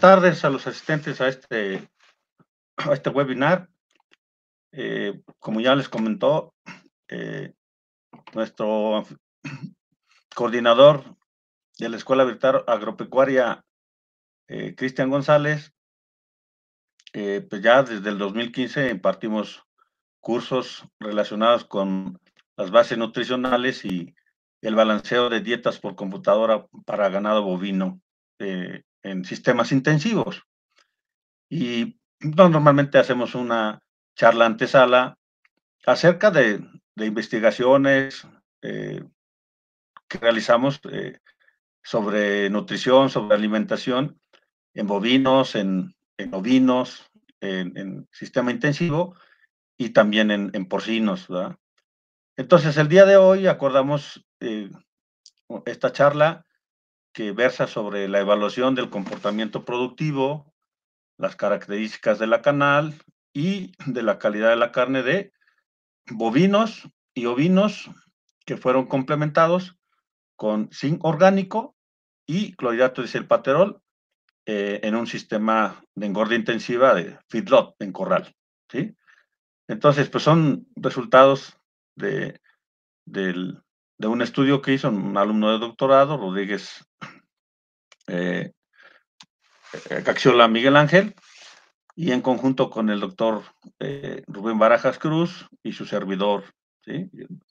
Buenas tardes a los asistentes a este, este webinar. Eh, como ya les comentó, eh, nuestro coordinador de la Escuela Virtual Agropecuaria, eh, Cristian González, pues ya desde el 2015 impartimos cursos relacionados con las bases nutricionales y el balanceo de dietas por computadora para ganado bovino en sistemas intensivos. Y normalmente hacemos una charla antesala acerca de, investigaciones eh, que realizamos eh, sobre nutrición, sobre alimentación en bovinos, en, ovinos, en, sistema intensivo y también en, porcinos. Entonces, el día de hoy acordamos eh, esta charla que versa sobre la evaluación del comportamiento productivo, las características de la canal y de la calidad de la carne de bovinos y ovinos que fueron complementados con zinc orgánico y clorhidrato de selpaterol eh, en un sistema de engorda intensiva de feedlot en corral. ¿sí? Entonces, pues son resultados de, del de un estudio que hizo un alumno de doctorado, Rodríguez Caxiola eh, Miguel Ángel, y en conjunto con el doctor eh, Rubén Barajas Cruz y su servidor,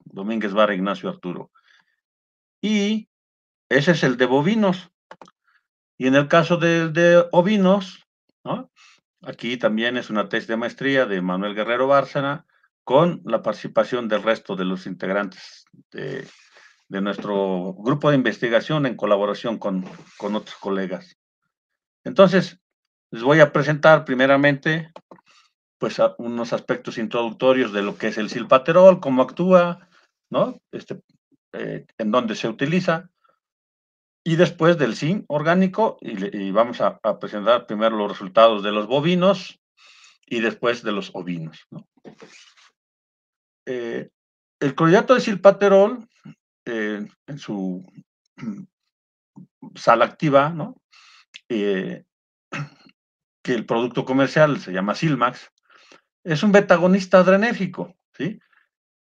Domínguez Vara Ignacio Arturo. Y ese es el de bovinos. Y en el caso del de ovinos, aquí también es una tesis de maestría de Manuel Guerrero Bárcena, con la participación del resto de los integrantes de, nuestro grupo de investigación en colaboración con, otros colegas. Entonces, les voy a presentar primeramente pues unos aspectos introductorios de lo que es el silpaterol, cómo actúa, ¿no? Este, eh, en dónde se utiliza. Y después del zinc orgánico, y, vamos a, presentar primero los resultados de los bovinos y después de los ovinos. ¿no? Eh, el cloridato de silpaterol, eh, en su sal activa, eh, que el producto comercial se llama Silmax, es un betagonista adrenérgico, ¿sí?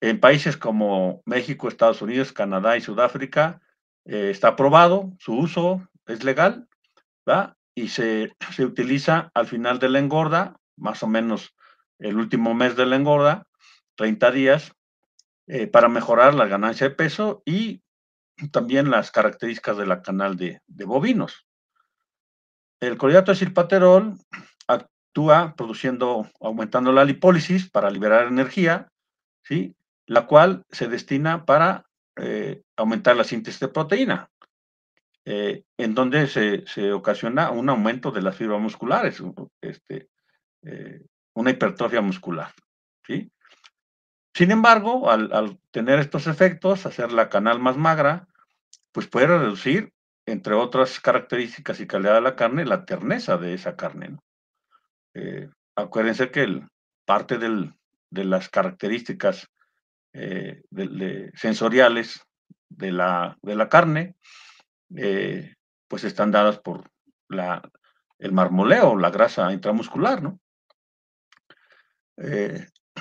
En países como México, Estados Unidos, Canadá y Sudáfrica está aprobado, su uso es legal, Y se utiliza al final de la engorda, más o menos el último mes de la engorda, 30 días eh, para mejorar la ganancia de peso y también las características de la canal de, bovinos. El clorhidrato de silpaterol actúa produciendo, aumentando la lipólisis para liberar energía, ¿sí? la cual se destina para eh, aumentar la síntesis de proteína, eh, en donde se, ocasiona un aumento de las fibras musculares, este, una hipertrofia muscular. ¿sí? Sin embargo, al, tener estos efectos, hacer la canal más magra, pues puede reducir, entre otras características y calidad de la carne, la terneza de esa carne. ¿no? Eh, acuérdense que parte de las características eh, sensoriales de la, de la carne, eh, pues están dadas por el marmoleo, la grasa intramuscular, ¿no?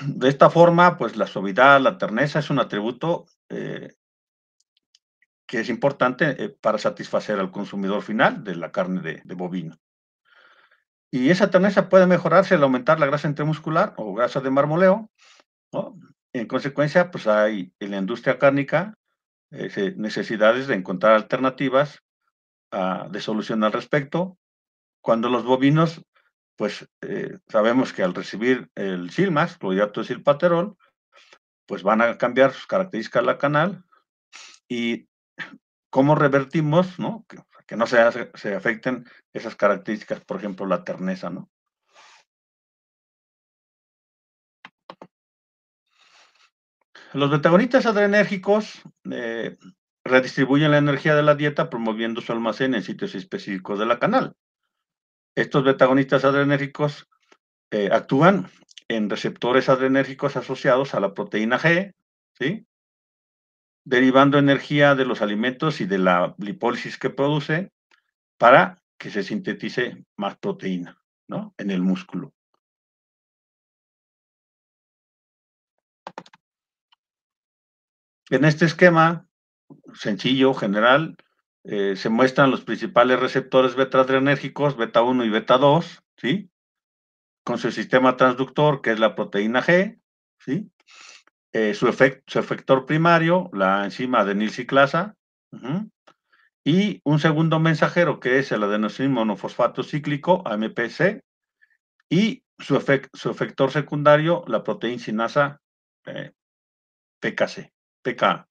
De esta forma, pues la suavidad, la terneza es un atributo eh, que es importante eh, para satisfacer al consumidor final de la carne de, bovino. Y esa terneza puede mejorarse al aumentar la grasa intramuscular o grasa de marmoleo. En consecuencia, pues hay en la industria cárnica necesidades de encontrar alternativas ah, de solución al respecto cuando los bovinos pues eh, sabemos que al recibir el silmax, clorhidrato de silpaterol, pues van a cambiar sus características la canal y cómo revertimos, ¿no? Que, no se, afecten esas características, por ejemplo, la terneza, ¿no? Los metabolitas adrenérgicos eh, redistribuyen la energía de la dieta promoviendo su almacén en sitios específicos de la canal. Estos betagonistas adrenérgicos eh, actúan en receptores adrenérgicos asociados a la proteína G, derivando energía de los alimentos y de la lipólisis que produce para que se sintetice más proteína ¿no? en el músculo. En este esquema sencillo, general, eh, se muestran los principales receptores beta adrenérgicos, beta 1 y beta 2, ¿sí? Con su sistema transductor, que es la proteína G, ¿sí? Eh, su, efector primario, la enzima adenilciclasa, y un segundo mensajero que es el adenosín monofosfato cíclico, AMPC, y su, su efector secundario, la proteína sinasa eh, PKC, PK.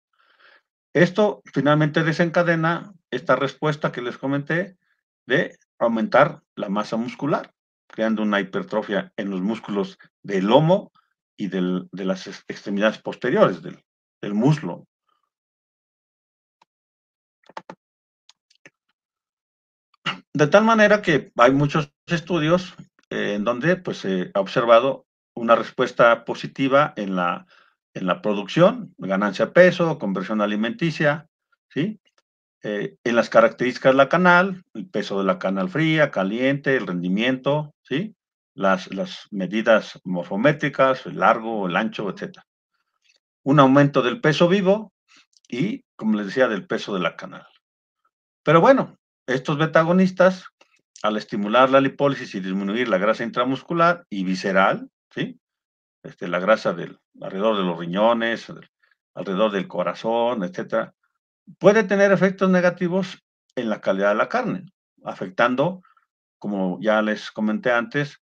Esto finalmente desencadena esta respuesta que les comenté de aumentar la masa muscular, creando una hipertrofia en los músculos del lomo y de las extremidades posteriores del, muslo. De tal manera que hay muchos estudios eh, en donde pues, se ha observado una respuesta positiva en la, en la producción, ganancia de peso, conversión alimenticia, ¿sí? Eh, en las características de la canal, el peso de la canal fría, caliente, el rendimiento, ¿sí? Las, medidas morfométricas, el largo, el ancho, etc. Un aumento del peso vivo y, como les decía, del peso de la canal. Pero bueno, estos betagonistas, al estimular la lipólisis y disminuir la grasa intramuscular y visceral, ¿sí? Este, la grasa del, alrededor de los riñones, alrededor del corazón, etc., puede tener efectos negativos en la calidad de la carne, afectando, como ya les comenté antes,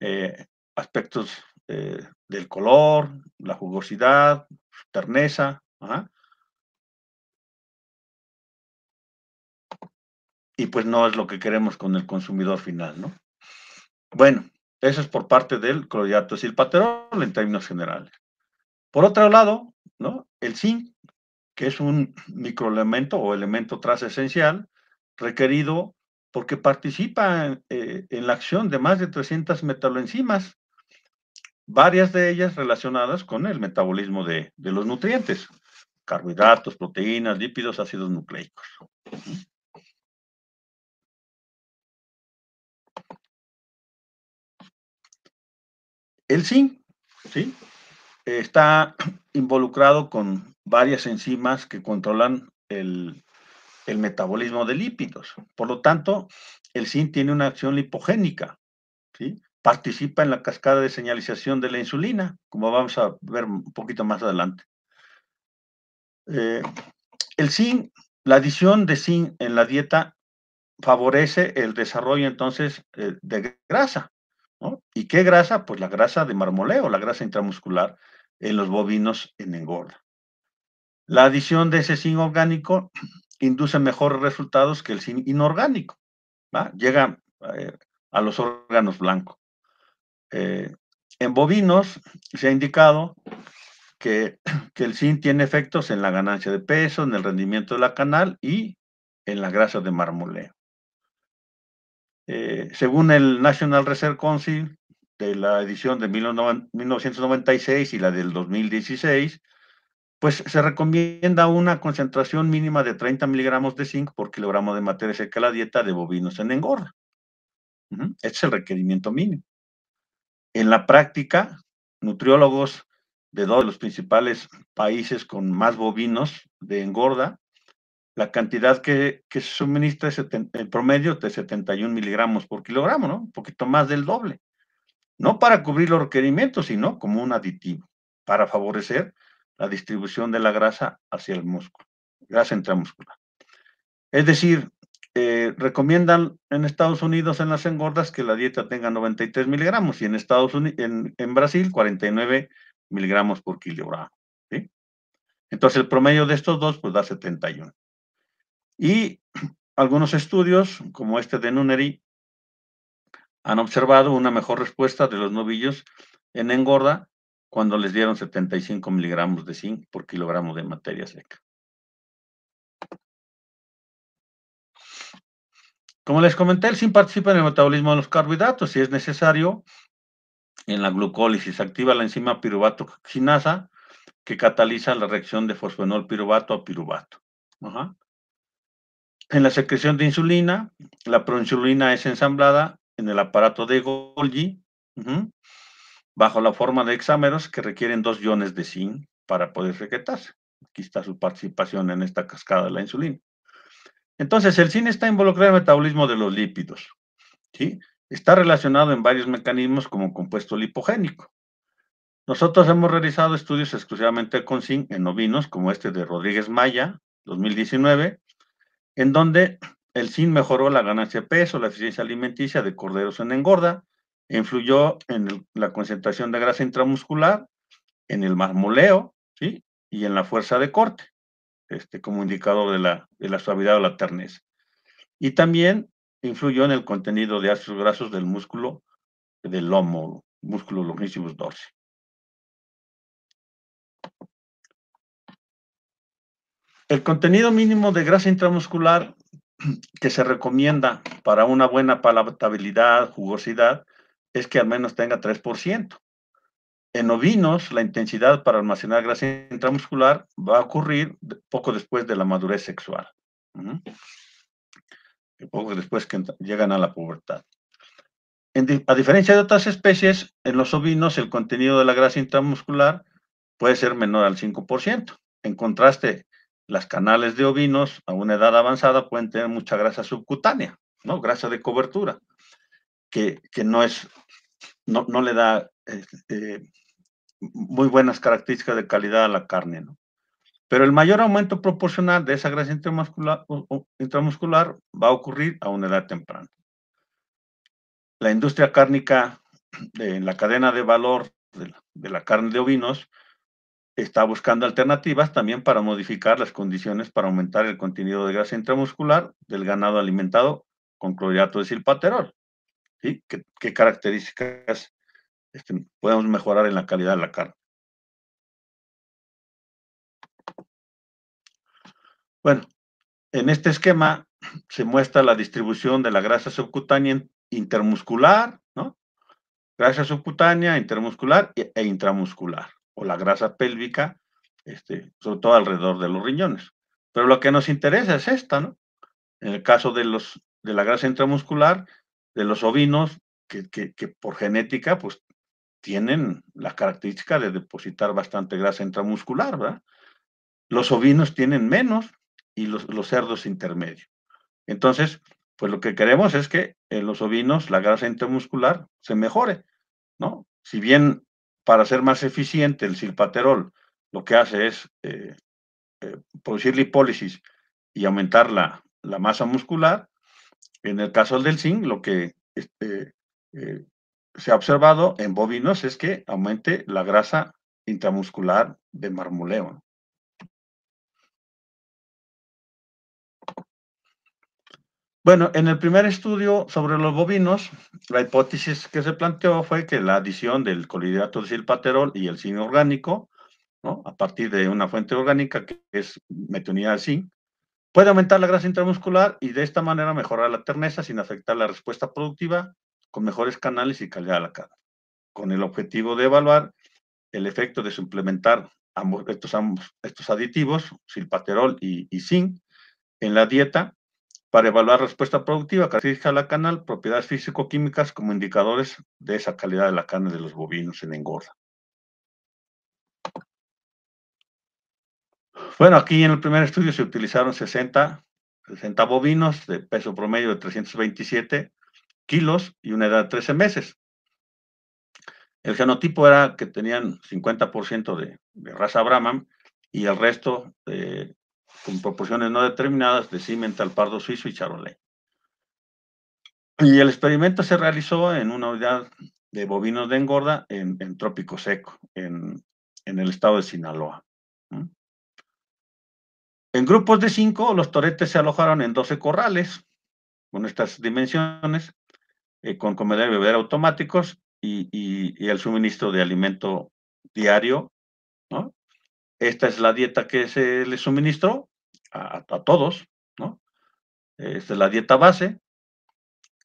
eh, aspectos eh, del color, la jugosidad, terneza. Y pues no es lo que queremos con el consumidor final, ¿no? Bueno, eso es por parte del clorhidrato silpaterol en términos generales. Por otro lado, ¿no? El zinc que es un microelemento o elemento esencial requerido porque participa eh, en la acción de más de 300 metaloenzimas, varias de ellas relacionadas con el metabolismo de, los nutrientes, carbohidratos, proteínas, lípidos, ácidos nucleicos. El zinc, Está involucrado con varias enzimas que controlan el, metabolismo de lípidos. Por lo tanto, el zinc tiene una acción lipogénica, ¿sí? participa en la cascada de señalización de la insulina, como vamos a ver un poquito más adelante. Eh, el zinc, la adición de zinc en la dieta favorece el desarrollo entonces eh, de grasa. ¿Y qué grasa? Pues la grasa de marmoleo, la grasa intramuscular en los bovinos en engorda. La adición de ese zinc orgánico induce mejores resultados que el zinc inorgánico. Llega eh, a los órganos blancos. Eh, en bovinos se ha indicado que, el zinc tiene efectos en la ganancia de peso, en el rendimiento de la canal y en la grasa de marmoleo. Eh, según el National Research Council de la edición de 1996 y la del 2016, pues se recomienda una concentración mínima de 30 miligramos de zinc por kilogramo de materia seca a la dieta de bovinos en engorda. es el requerimiento mínimo. En la práctica, nutriólogos de dos de los principales países con más bovinos de engorda, la cantidad que, se suministra es el promedio de 71 miligramos por kilogramo, ¿no? Un poquito más del doble. No para cubrir los requerimientos, sino como un aditivo, para favorecer la distribución de la grasa hacia el músculo, grasa intramuscular. Es decir, eh, recomiendan en Estados Unidos en las engordas que la dieta tenga 93 miligramos y en, Estados Unidos, en, Brasil 49 miligramos por kilogramo. Entonces el promedio de estos dos pues da 71. Y algunos estudios, como este de Nunnery, han observado una mejor respuesta de los novillos en engorda cuando les dieron 75 miligramos de zinc por kilogramo de materia seca. Como les comenté, el zinc participa en el metabolismo de los carbohidratos. Si es necesario, en la glucólisis activa la enzima oxinasa que cataliza la reacción de fosfenol piruvato a piruvato. En la secreción de insulina, la proinsulina es ensamblada en el aparato de Golgi bajo la forma de exámeros que requieren dos iones de zinc para poder secretarse. Aquí está su participación en esta cascada de la insulina. Entonces, el zinc está involucrado en el metabolismo de los lípidos. ¿sí? Está relacionado en varios mecanismos como compuesto lipogénico. Nosotros hemos realizado estudios exclusivamente con zinc en ovinos, como este de Rodríguez Maya, 2019, en donde el zinc mejoró la ganancia de peso, la eficiencia alimenticia de corderos en engorda, influyó en la concentración de grasa intramuscular, en el marmoleo, ¿sí? Y en la fuerza de corte, este, como indicador de la, suavidad o la terneza. Y también influyó en el contenido de ácidos grasos del músculo del lomo, músculo longissimus dorsi. El contenido mínimo de grasa intramuscular que se recomienda para una buena palatabilidad, jugosidad, es que al menos tenga 3%. En ovinos, la intensidad para almacenar grasa intramuscular va a ocurrir poco después de la madurez sexual, poco después que llegan a la pubertad. a diferencia de otras especies, en los ovinos el contenido de la grasa intramuscular puede ser menor al 5%. En contraste, las canales de ovinos a una edad avanzada pueden tener mucha grasa subcutánea, ¿no? grasa de cobertura que, no es, no, le da eh, eh, muy buenas características de calidad a la carne, ¿no? Pero el mayor aumento proporcional de esa grasa intramuscular, intramuscular va a ocurrir a una edad temprana. La industria cárnica en la cadena de valor de la, carne de ovinos está buscando alternativas también para modificar las condiciones para aumentar el contenido de grasa intramuscular del ganado alimentado con cloriato de silpaterol. ¿Qué, características este, podemos mejorar en la calidad de la carne? Bueno, en este esquema se muestra la distribución de la grasa subcutánea intermuscular, ¿no? Grasa subcutánea, intermuscular e intramuscular, o la grasa pélvica, este, sobre todo alrededor de los riñones. Pero lo que nos interesa es esta, ¿no? En el caso de, de la grasa intramuscular, de los ovinos que, por genética pues tienen la característica de depositar bastante grasa intramuscular, ¿verdad? Los ovinos tienen menos y los, cerdos intermedio. Entonces, pues lo que queremos es que en los ovinos la grasa intramuscular se mejore, ¿no? Si bien para ser más eficiente el silpaterol lo que hace es eh, eh, producir lipólisis y aumentar la masa muscular, en el caso del zinc, lo que este, eh, se ha observado en bovinos es que aumente la grasa intramuscular de marmoleo. Bueno, en el primer estudio sobre los bovinos, la hipótesis que se planteó fue que la adición del colidrato de silpaterol y el zinc orgánico, ¿no? a partir de una fuente orgánica que es metionina de zinc, Puede aumentar la grasa intramuscular y de esta manera mejorar la terneza sin afectar la respuesta productiva con mejores canales y calidad de la carne, con el objetivo de evaluar el efecto de suplementar ambos, estos, estos aditivos, silpaterol y, zinc, en la dieta para evaluar respuesta productiva, característica de la canal, propiedades físico-químicas como indicadores de esa calidad de la carne de los bovinos en engorda. Bueno, aquí en el primer estudio se utilizaron 60, 60 bovinos de peso promedio de 327 kilos y una edad de 13 meses. El genotipo era que tenían 50% de, raza Brahman y el resto eh, con proporciones no determinadas de cimental pardo suizo y charolais. Y el experimento se realizó en una unidad de bovinos de engorda en, trópico seco, en el estado de Sinaloa. En grupos de cinco, los toretes se alojaron en 12 corrales con estas dimensiones, eh, con comedero y beber automáticos y, el suministro de alimento diario. Esta es la dieta que se les suministró a, todos. ¿no? Esta es la dieta base,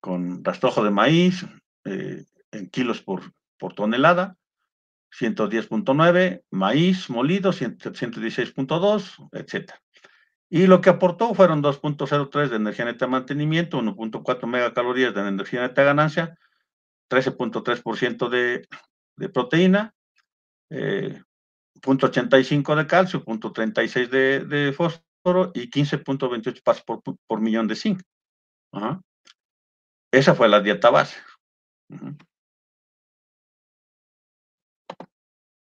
con rastrojo de maíz eh, en kilos por, por tonelada. 110.9, maíz molido, 116.2, etcétera. Y lo que aportó fueron 2.03 de energía neta de mantenimiento, 1.4 megacalorías de energía neta de ganancia, 13.3% de, de, proteína, 0.85 eh, de calcio, 0.36 de, fósforo y 15.28 pasos por, millón de zinc. Esa fue la dieta base.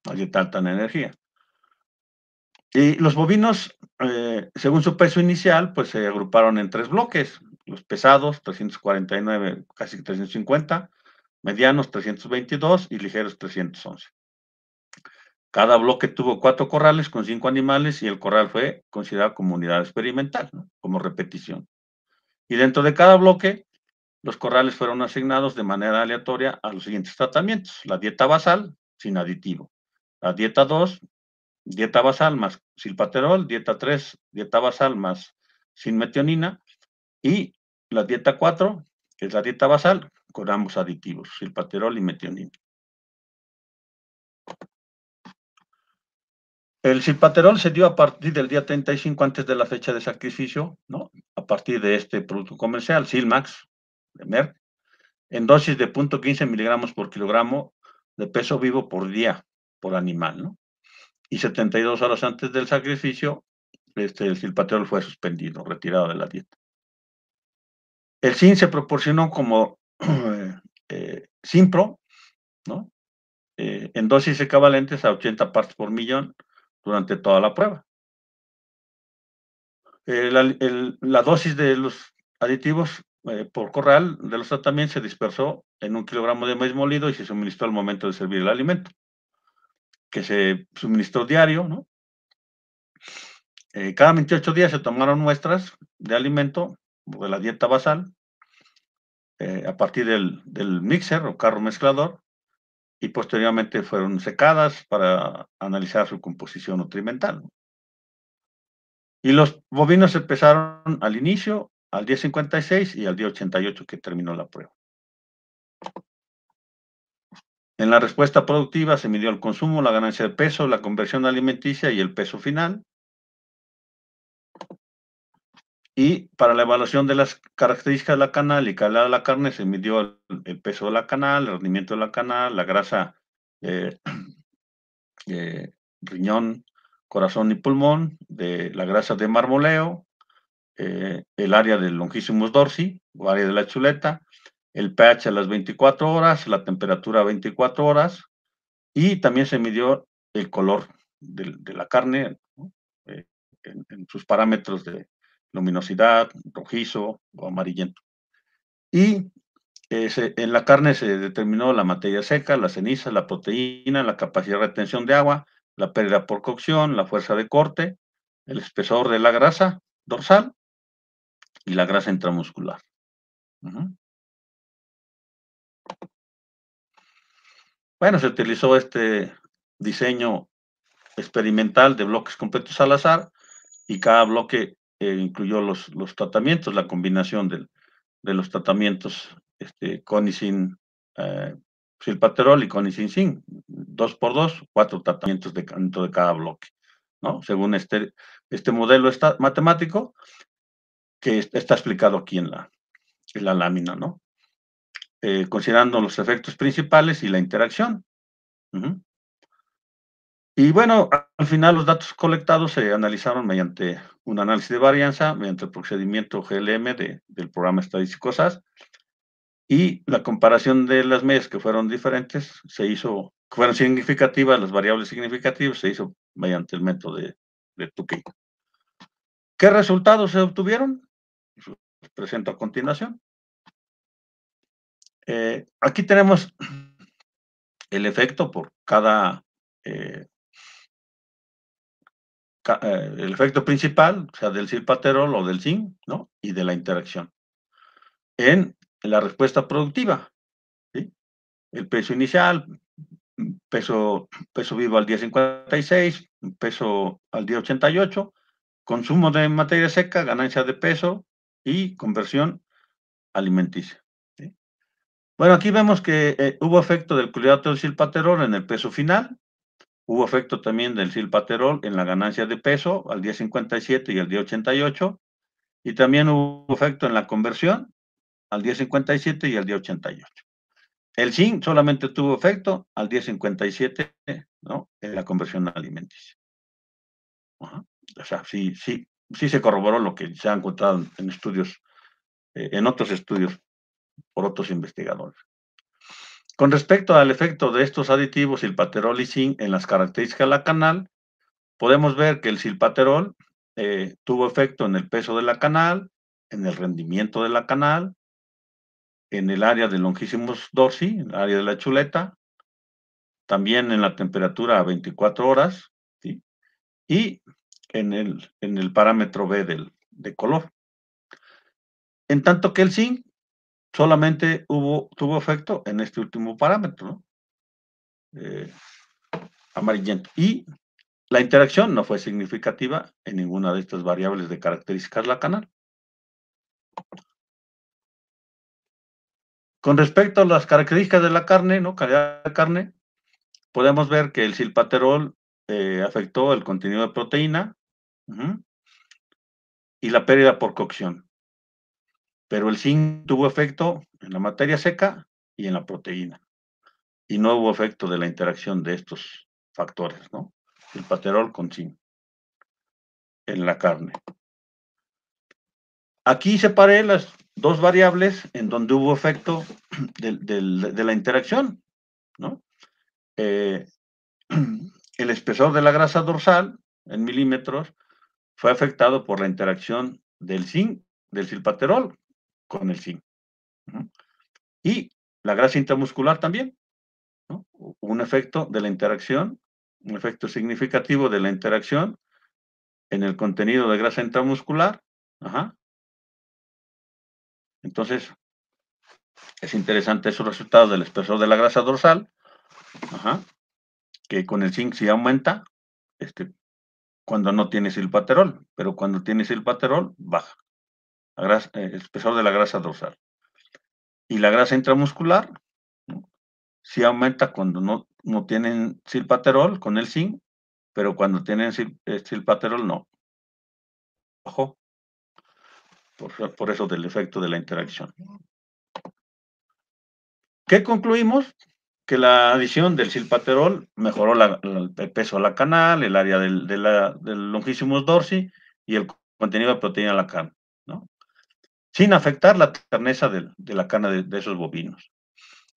La dieta alta en energía. Y los bovinos, eh, según su peso inicial, pues se agruparon en tres bloques. Los pesados, 349, casi 350, medianos, 322 y ligeros, 311. Cada bloque tuvo cuatro corrales con cinco animales y el corral fue considerado como unidad experimental, como repetición. Y dentro de cada bloque, los corrales fueron asignados de manera aleatoria a los siguientes tratamientos. La dieta basal, sin aditivo. La dieta 2, dieta basal más silpaterol, dieta 3, dieta basal más metionina, y la dieta 4, que es la dieta basal, con ambos aditivos, silpaterol y metionina. El silpaterol se dio a partir del día 35 antes de la fecha de sacrificio, ¿no? a partir de este producto comercial, Silmax, de Merck, en dosis de 0.15 miligramos por kilogramo de peso vivo por día por animal. ¿no? y 72 horas antes del sacrificio, este, el patrón fue suspendido, retirado de la dieta. El zinc se proporcionó como eh, Simpro, ¿no? Eh, en dosis equivalentes a 80 partes por millón durante toda la prueba. Eh, la, la, dosis de los aditivos eh, por corral de los tratamientos se dispersó en un kilogramo de maíz molido y se suministró al momento de servir el alimento que se suministró diario, ¿no? Eh, cada 28 días se tomaron muestras de alimento de la dieta basal eh, a partir del, del mixer o carro mezclador y posteriormente fueron secadas para analizar su composición nutrimental. Y los bovinos empezaron al inicio, al día 56 y al día 88 que terminó la prueba. En la respuesta productiva se midió el consumo, la ganancia de peso, la conversión alimenticia y el peso final. Y para la evaluación de las características de la canal y calidad de la carne se midió el, peso de la canal, el rendimiento de la canal, la grasa, eh, riñón, corazón y pulmón, la grasa de marmoleo, eh, el área del longissimus dorsi, o área de la chuleta, el pH a las 24 horas, la temperatura a 24 horas y también se midió el color de, la carne eh, en, sus parámetros de luminosidad, rojizo o amarillento. Y eh, en la carne se determinó la materia seca, la ceniza, la proteína, la capacidad de retención de agua, la pérdida por cocción, la fuerza de corte, el espesor de la grasa dorsal y la grasa intramuscular. Bueno, se utilizó este diseño experimental de bloques completos al azar y cada bloque eh, incluyó los, los tratamientos, la combinación de los tratamientos este, con y sin eh, silpaterol y con y sin zinc, dos por dos, cuatro tratamientos dentro de cada bloque, ¿no? Según este, este modelo está, matemático que está explicado aquí en la, en la lámina, ¿no? Eh, considerando los efectos principales y la interacción. Y bueno, al final los datos colectados se analizaron mediante un análisis de varianza, mediante el procedimiento GLM del programa estadístico SAS, y la comparación de las medias que fueron diferentes se hizo, que fueron significativas, las variables significativas, se hizo mediante el método de, de Tukey. ¿Qué resultados se obtuvieron? Pues, los presento a continuación. Eh, aquí tenemos el efecto por cada... Eh, eh, el efecto principal, o sea, del silpaterol o del zinc, ¿no? Y de la interacción. En la respuesta productiva, ¿sí? El peso inicial, peso, peso vivo al día 56, peso al día 88, consumo de materia seca, ganancia de peso y conversión alimenticia. Bueno, aquí vemos que eh, hubo efecto del culiato de silpaterol en el peso final, hubo efecto también del silpaterol en la ganancia de peso al día 57 y al día 88, y también hubo efecto en la conversión al día 57 y al día 88. El zinc solamente tuvo efecto al día 57, ¿no? En la conversión alimenticia. O sea, sí, sí, sí se corroboró lo que se ha encontrado en estudios, eh, en otros estudios por otros investigadores. Con respecto al efecto de estos aditivos silpaterol y zinc en las características de la canal, podemos ver que el silpaterol eh, tuvo efecto en el peso de la canal, en el rendimiento de la canal, en el área de longísimos dorsi, en el área de la chuleta, también en la temperatura a 24 horas y en el, en el parámetro B del, de color. En tanto que el zinc solamente hubo, tuvo efecto en este último parámetro, ¿no? Eh, amarillento. Y la interacción no fue significativa en ninguna de estas variables de características la canal. Con respecto a las características de la carne, ¿no? calidad de carne, podemos ver que el silpaterol eh, afectó el contenido de proteína y la pérdida por cocción pero el zinc tuvo efecto en la materia seca y en la proteína. Y no hubo efecto de la interacción de estos factores, ¿no? El paterol con zinc en la carne. Aquí separé las dos variables en donde hubo efecto de, la interacción, ¿no? Eh, el espesor de la grasa dorsal en milímetros fue afectado por la interacción del zinc, del silpaterol, con el zinc Y la grasa intramuscular también, un efecto de la interacción, un efecto significativo de la interacción en el contenido de grasa intramuscular. Entonces, es interesante esos resultados del espesor de la grasa dorsal, que con el zinc sí aumenta este, cuando no el silpaterol, pero cuando tienes paterol baja. Eh, el espesor de la grasa dorsal. Y la grasa intramuscular, si sí aumenta cuando no, no tienen silpaterol con el zinc, pero cuando tienen eh, silpaterol no. Ojo. Por, por eso del efecto de la interacción. ¿Qué concluimos? que la adición del silpaterol mejoró el peso de la canal, el área del, de dorsi y el contenido de proteína de la carne sin afectar la terneza de, la carne de, esos bovinos.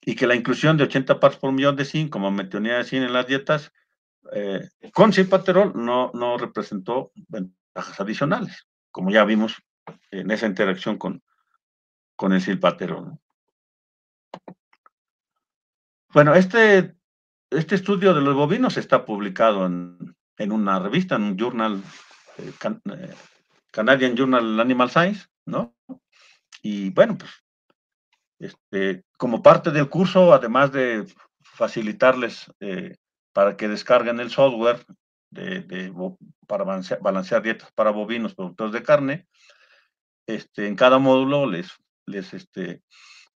Y que la inclusión de 80 partes por millón de zinc como metionina de zinc en las dietas eh, con silpaterol no, no representó ventajas adicionales, como ya vimos en esa interacción con, con el silpaterol. Bueno, este, este estudio de los bovinos está publicado en, una revista, en un journal, eh, eh, Canadian Journal Animal Science, ¿no? Y bueno, pues este, como parte del curso, además de facilitarles eh, para que descarguen el software para balancear, dietas para bovinos, productores de carne, este, en cada módulo les, les este,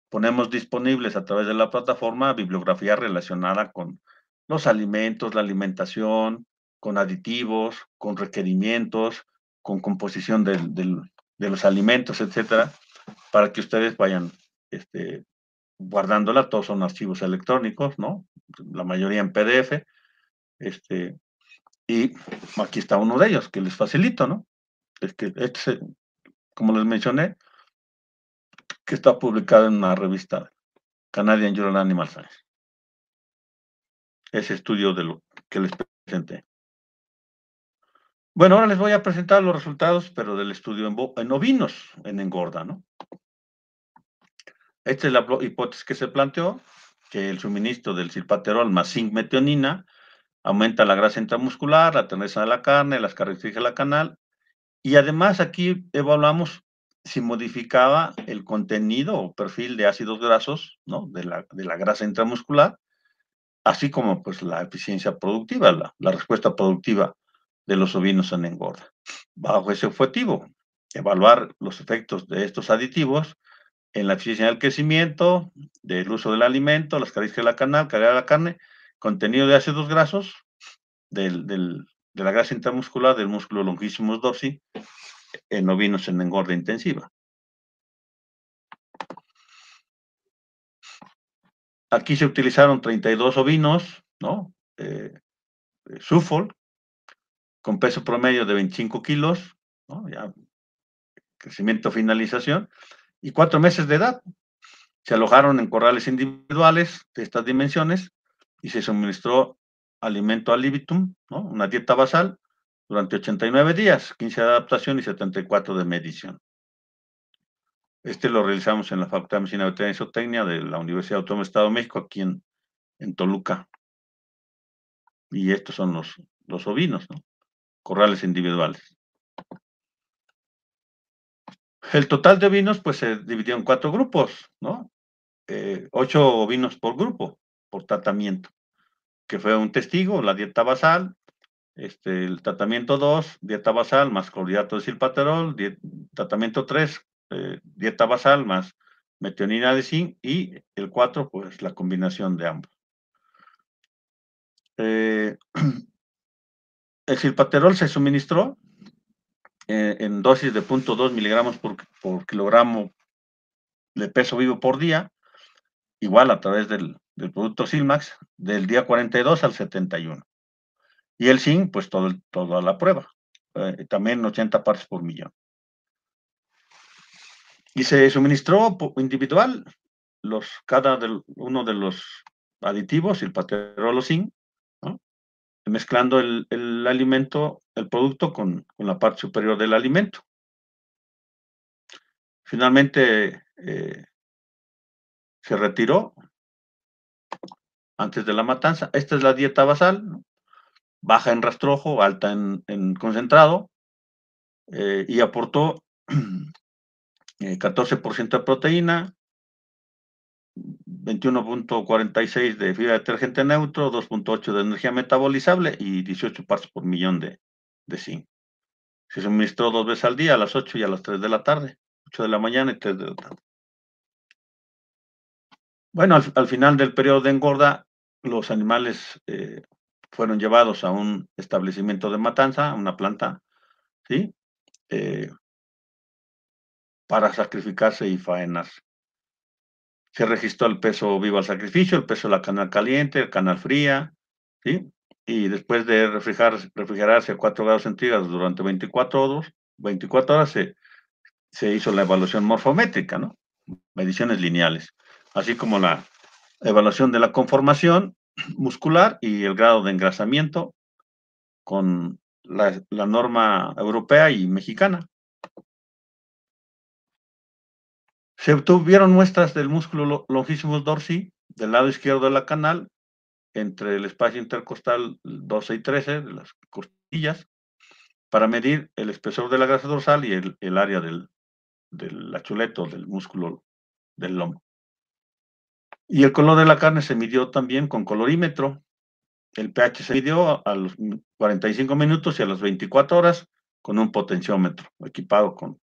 ponemos disponibles a través de la plataforma bibliografía relacionada con los alimentos, la alimentación, con aditivos, con requerimientos, con composición de, de los alimentos, etcétera para que ustedes vayan este, guardándola. Todos son archivos electrónicos, ¿no? La mayoría en PDF. Este, y aquí está uno de ellos que les facilito, ¿no? Es este, como les mencioné, que está publicado en una revista Canadian Journal Animal Science. Ese estudio de lo que les presenté. Bueno, ahora les voy a presentar los resultados, pero del estudio en, ovinos, en engorda, ¿no? Esta es la hipótesis que se planteó, que el suministro del silpaterol más zinc metionina aumenta la grasa intramuscular, la tendencia de la carne, las características de la canal, y además aquí evaluamos si modificaba el contenido o perfil de ácidos grasos, ¿no? De la, grasa intramuscular, así como pues la eficiencia productiva, la respuesta productiva de los ovinos en engorda. Bajo ese objetivo, evaluar los efectos de estos aditivos en la eficiencia del crecimiento, del uso del alimento, las características de la canal calidad de la carne, contenido de ácidos grasos, de la grasa intramuscular, del músculo longissimus dorsi, en ovinos en engorda intensiva. Aquí se utilizaron 32 ovinos, ¿no? Eh, eh, sufol con peso promedio de 25 kilos, ¿no? ya crecimiento finalización, y cuatro meses de edad. Se alojaron en corrales individuales de estas dimensiones y se suministró alimento al libitum, ¿no? una dieta basal, durante 89 días, 15 de adaptación y 74 de medición. Este lo realizamos en la Facultad de Medicina Veterinaria y Zootecnia de la Universidad Autónoma Estado de México, aquí en, Toluca. Y estos son los, los ovinos, ¿no? corrales individuales. El total de ovinos pues se dividió en cuatro grupos, ¿no? Eh, ocho ovinos por grupo, por tratamiento, que fue un testigo, la dieta basal, este, el tratamiento 2, dieta basal más clorhidrato de silpaterol, tratamiento 3, eh, dieta basal más metionina de zinc y el 4, pues la combinación de ambos. Eh, el silpaterol se suministró eh, en dosis de 0.2 miligramos por, kilogramo de peso vivo por día, igual a través del, producto Silmax, del día 42 al 71. Y el zinc, pues todo, toda la prueba, eh, también 80 partes por millón. Y se suministró individual los, cada uno de los aditivos, el paterol o zinc, mezclando el, alimento, el producto con, la parte superior del alimento. Finalmente eh, se retiró antes de la matanza. Esta es la dieta basal, baja en rastrojo, alta en, concentrado, eh, y aportó 14% eh, de proteína, 21.46 de fibra de detergente neutro, 2.8 de energía metabolizable y 18 partes por millón de, zinc. Se suministró dos veces al día, a las 8 y a las 3 de la tarde, 8 de la mañana y 3 de la tarde. Bueno, al, final del periodo de engorda, los animales eh, fueron llevados a un establecimiento de matanza, a una planta, ¿sí? Eh, para sacrificarse y faenarse. Se registró el peso vivo al sacrificio, el peso de la canal caliente, el canal fría, ¿sí? Y después de refrigerar, refrigerarse a 4 grados centígrados durante 24 horas, 24 horas se, hizo la evaluación morfométrica, ¿no? Mediciones lineales, así como la evaluación de la conformación muscular y el grado de engrasamiento con la norma europea y mexicana. Se obtuvieron muestras del músculo longissimus dorsi del lado izquierdo de la canal, entre el espacio intercostal 12 y 13 de las costillas, para medir el espesor de la grasa dorsal y el, área del, del achuleto, del músculo del lomo. Y el color de la carne se midió también con colorímetro. El pH se midió a los 45 minutos y a las 24 horas con un potenciómetro equipado con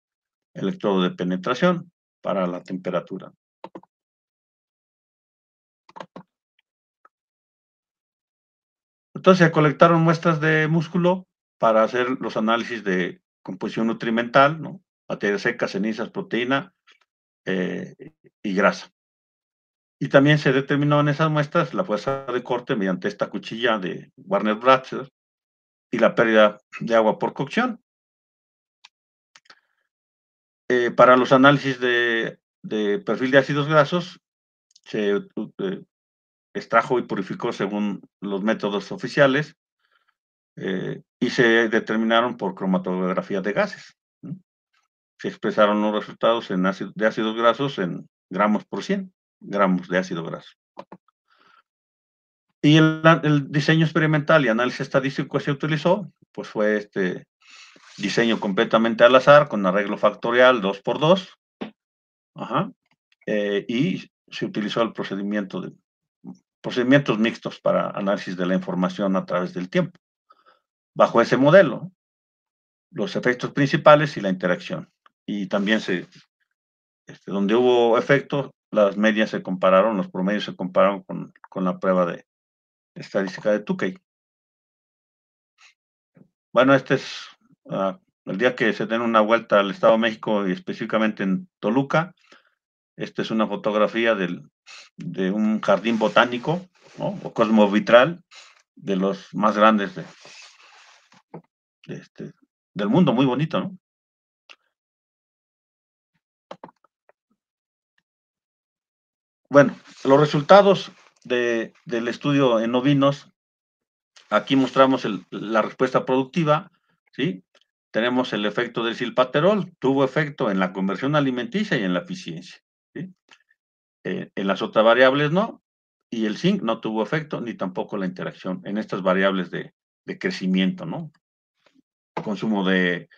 electrodo de penetración para la temperatura. Entonces se colectaron muestras de músculo para hacer los análisis de composición nutrimental, ¿no? materia seca, cenizas, proteína eh, y grasa. Y también se determinó en esas muestras la fuerza de corte mediante esta cuchilla de Warner Bratzer y la pérdida de agua por cocción. Eh, para los análisis de, perfil de ácidos grasos se eh, extrajo y purificó según los métodos oficiales eh, y se determinaron por cromatografía de gases. Se expresaron los resultados en de ácidos grasos en gramos por 100 gramos de ácido graso. Y el, el diseño experimental y análisis estadístico que se utilizó, pues fue este, diseño completamente al azar con arreglo factorial 2x2. Ajá. Eh, y se utilizó el procedimiento de procedimientos mixtos para análisis de la información a través del tiempo. Bajo ese modelo, los efectos principales y la interacción. Y también se, este, donde hubo efectos, las medias se compararon, los promedios se compararon con, la prueba de, de estadística de Tukey. Bueno, este es Ah, el día que se den una vuelta al Estado de México y específicamente en Toluca, esta es una fotografía del, de un jardín botánico ¿no? o cosmovitral de los más grandes este, del mundo, muy bonito, ¿no? Bueno, los resultados del estudio en ovinos, aquí mostramos la respuesta productiva, ¿sí? tenemos el efecto del silpaterol, tuvo efecto en la conversión alimenticia y en la eficiencia. Eh, en las otras variables no, y el zinc no tuvo efecto, ni tampoco la interacción en estas variables de, crecimiento, ¿no? Consumo de,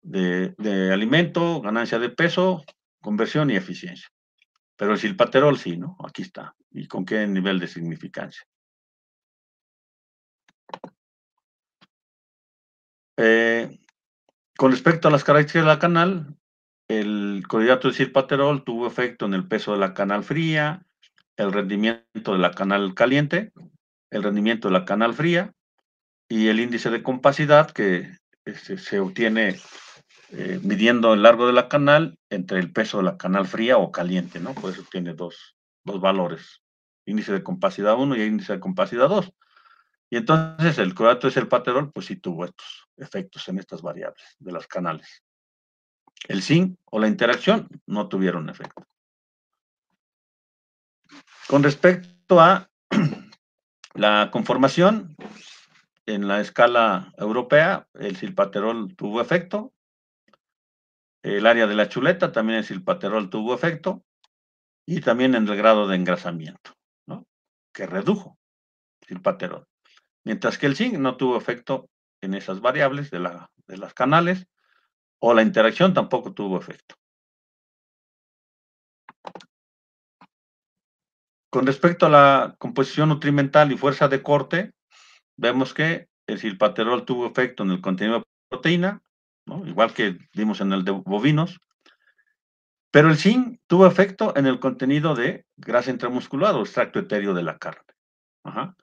de, alimento, ganancia de peso, conversión y eficiencia. Pero el silpaterol sí, ¿no? Aquí está. ¿Y con qué nivel de significancia? Eh, con respecto a las características de la canal, el clorhidrato de sirpaterol tuvo efecto en el peso de la canal fría, el rendimiento de la canal caliente, el rendimiento de la canal fría y el índice de compacidad que este, se obtiene eh, midiendo el largo de la canal entre el peso de la canal fría o caliente, ¿no? Por eso tiene dos, dos valores, índice de compacidad 1 y índice de compacidad 2. Y entonces el crorato es el paterol, pues sí tuvo estos efectos en estas variables de las canales. El zinc o la interacción no tuvieron efecto. Con respecto a la conformación, en la escala europea, el silpaterol tuvo efecto. El área de la chuleta, también el silpaterol tuvo efecto. Y también en el grado de engrasamiento, ¿no? que redujo el silpaterol mientras que el zinc no tuvo efecto en esas variables de, la, de las canales o la interacción tampoco tuvo efecto. Con respecto a la composición nutrimental y fuerza de corte, vemos que el silpaterol tuvo efecto en el contenido de proteína, igual que vimos en el de bovinos, pero el zinc tuvo efecto en el contenido de grasa intramuscular o extracto etéreo de la carne. Ajá.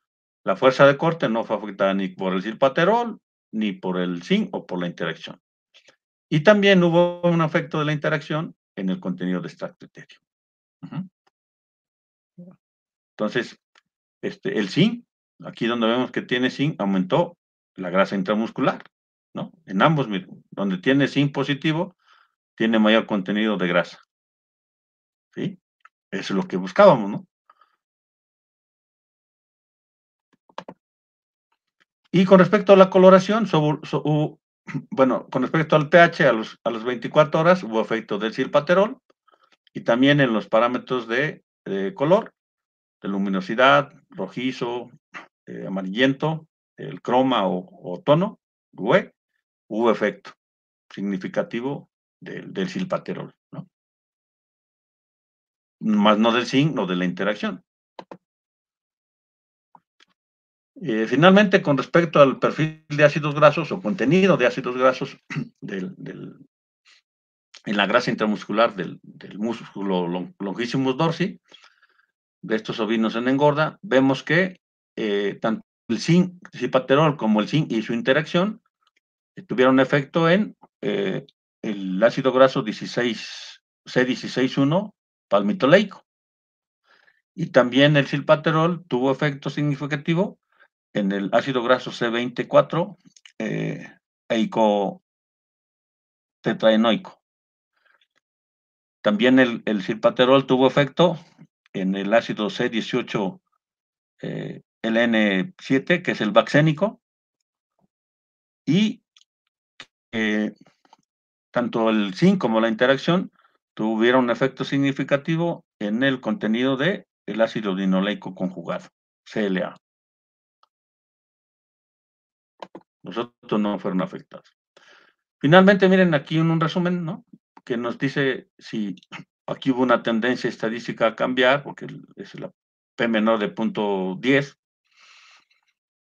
La fuerza de corte no fue afectada ni por el silpaterol, ni por el zinc o por la interacción. Y también hubo un efecto de la interacción en el contenido de extracto etéreo. Entonces, este, el zinc, aquí donde vemos que tiene zinc, aumentó la grasa intramuscular, ¿no? En ambos, donde tiene zinc positivo, tiene mayor contenido de grasa. ¿Sí? Eso es lo que buscábamos, ¿no? Y con respecto a la coloración, bueno, con respecto al pH a, los, a las 24 horas hubo efecto del silpaterol y también en los parámetros de, color, de luminosidad, rojizo, eh, amarillento, el croma o, tono, hubo efecto significativo del, del silpaterol, Más no del zinc, no de la interacción. Eh, finalmente, con respecto al perfil de ácidos grasos o contenido de ácidos grasos en la grasa intramuscular del, músculo longísimo dorsi, de estos ovinos en engorda, vemos que eh, tanto el zinc como el zinc y su interacción eh, tuvieron efecto en el ácido graso 16, C16-1 palmitoleico. Y también el silpaterol tuvo efecto significativo en el ácido graso C24 eh, eicotetraenoico. También el, el tuvo efecto en el ácido C18 eh, LN7, que es el vaccénico, y tanto el zinc como la interacción tuvieron un efecto significativo en el contenido de el ácido dinoleico conjugado, CLA. Nosotros no fueron afectados. Finalmente, miren aquí un, resumen, ¿no? Que nos dice si aquí hubo una tendencia estadística a cambiar, porque es la P menor de punto 10,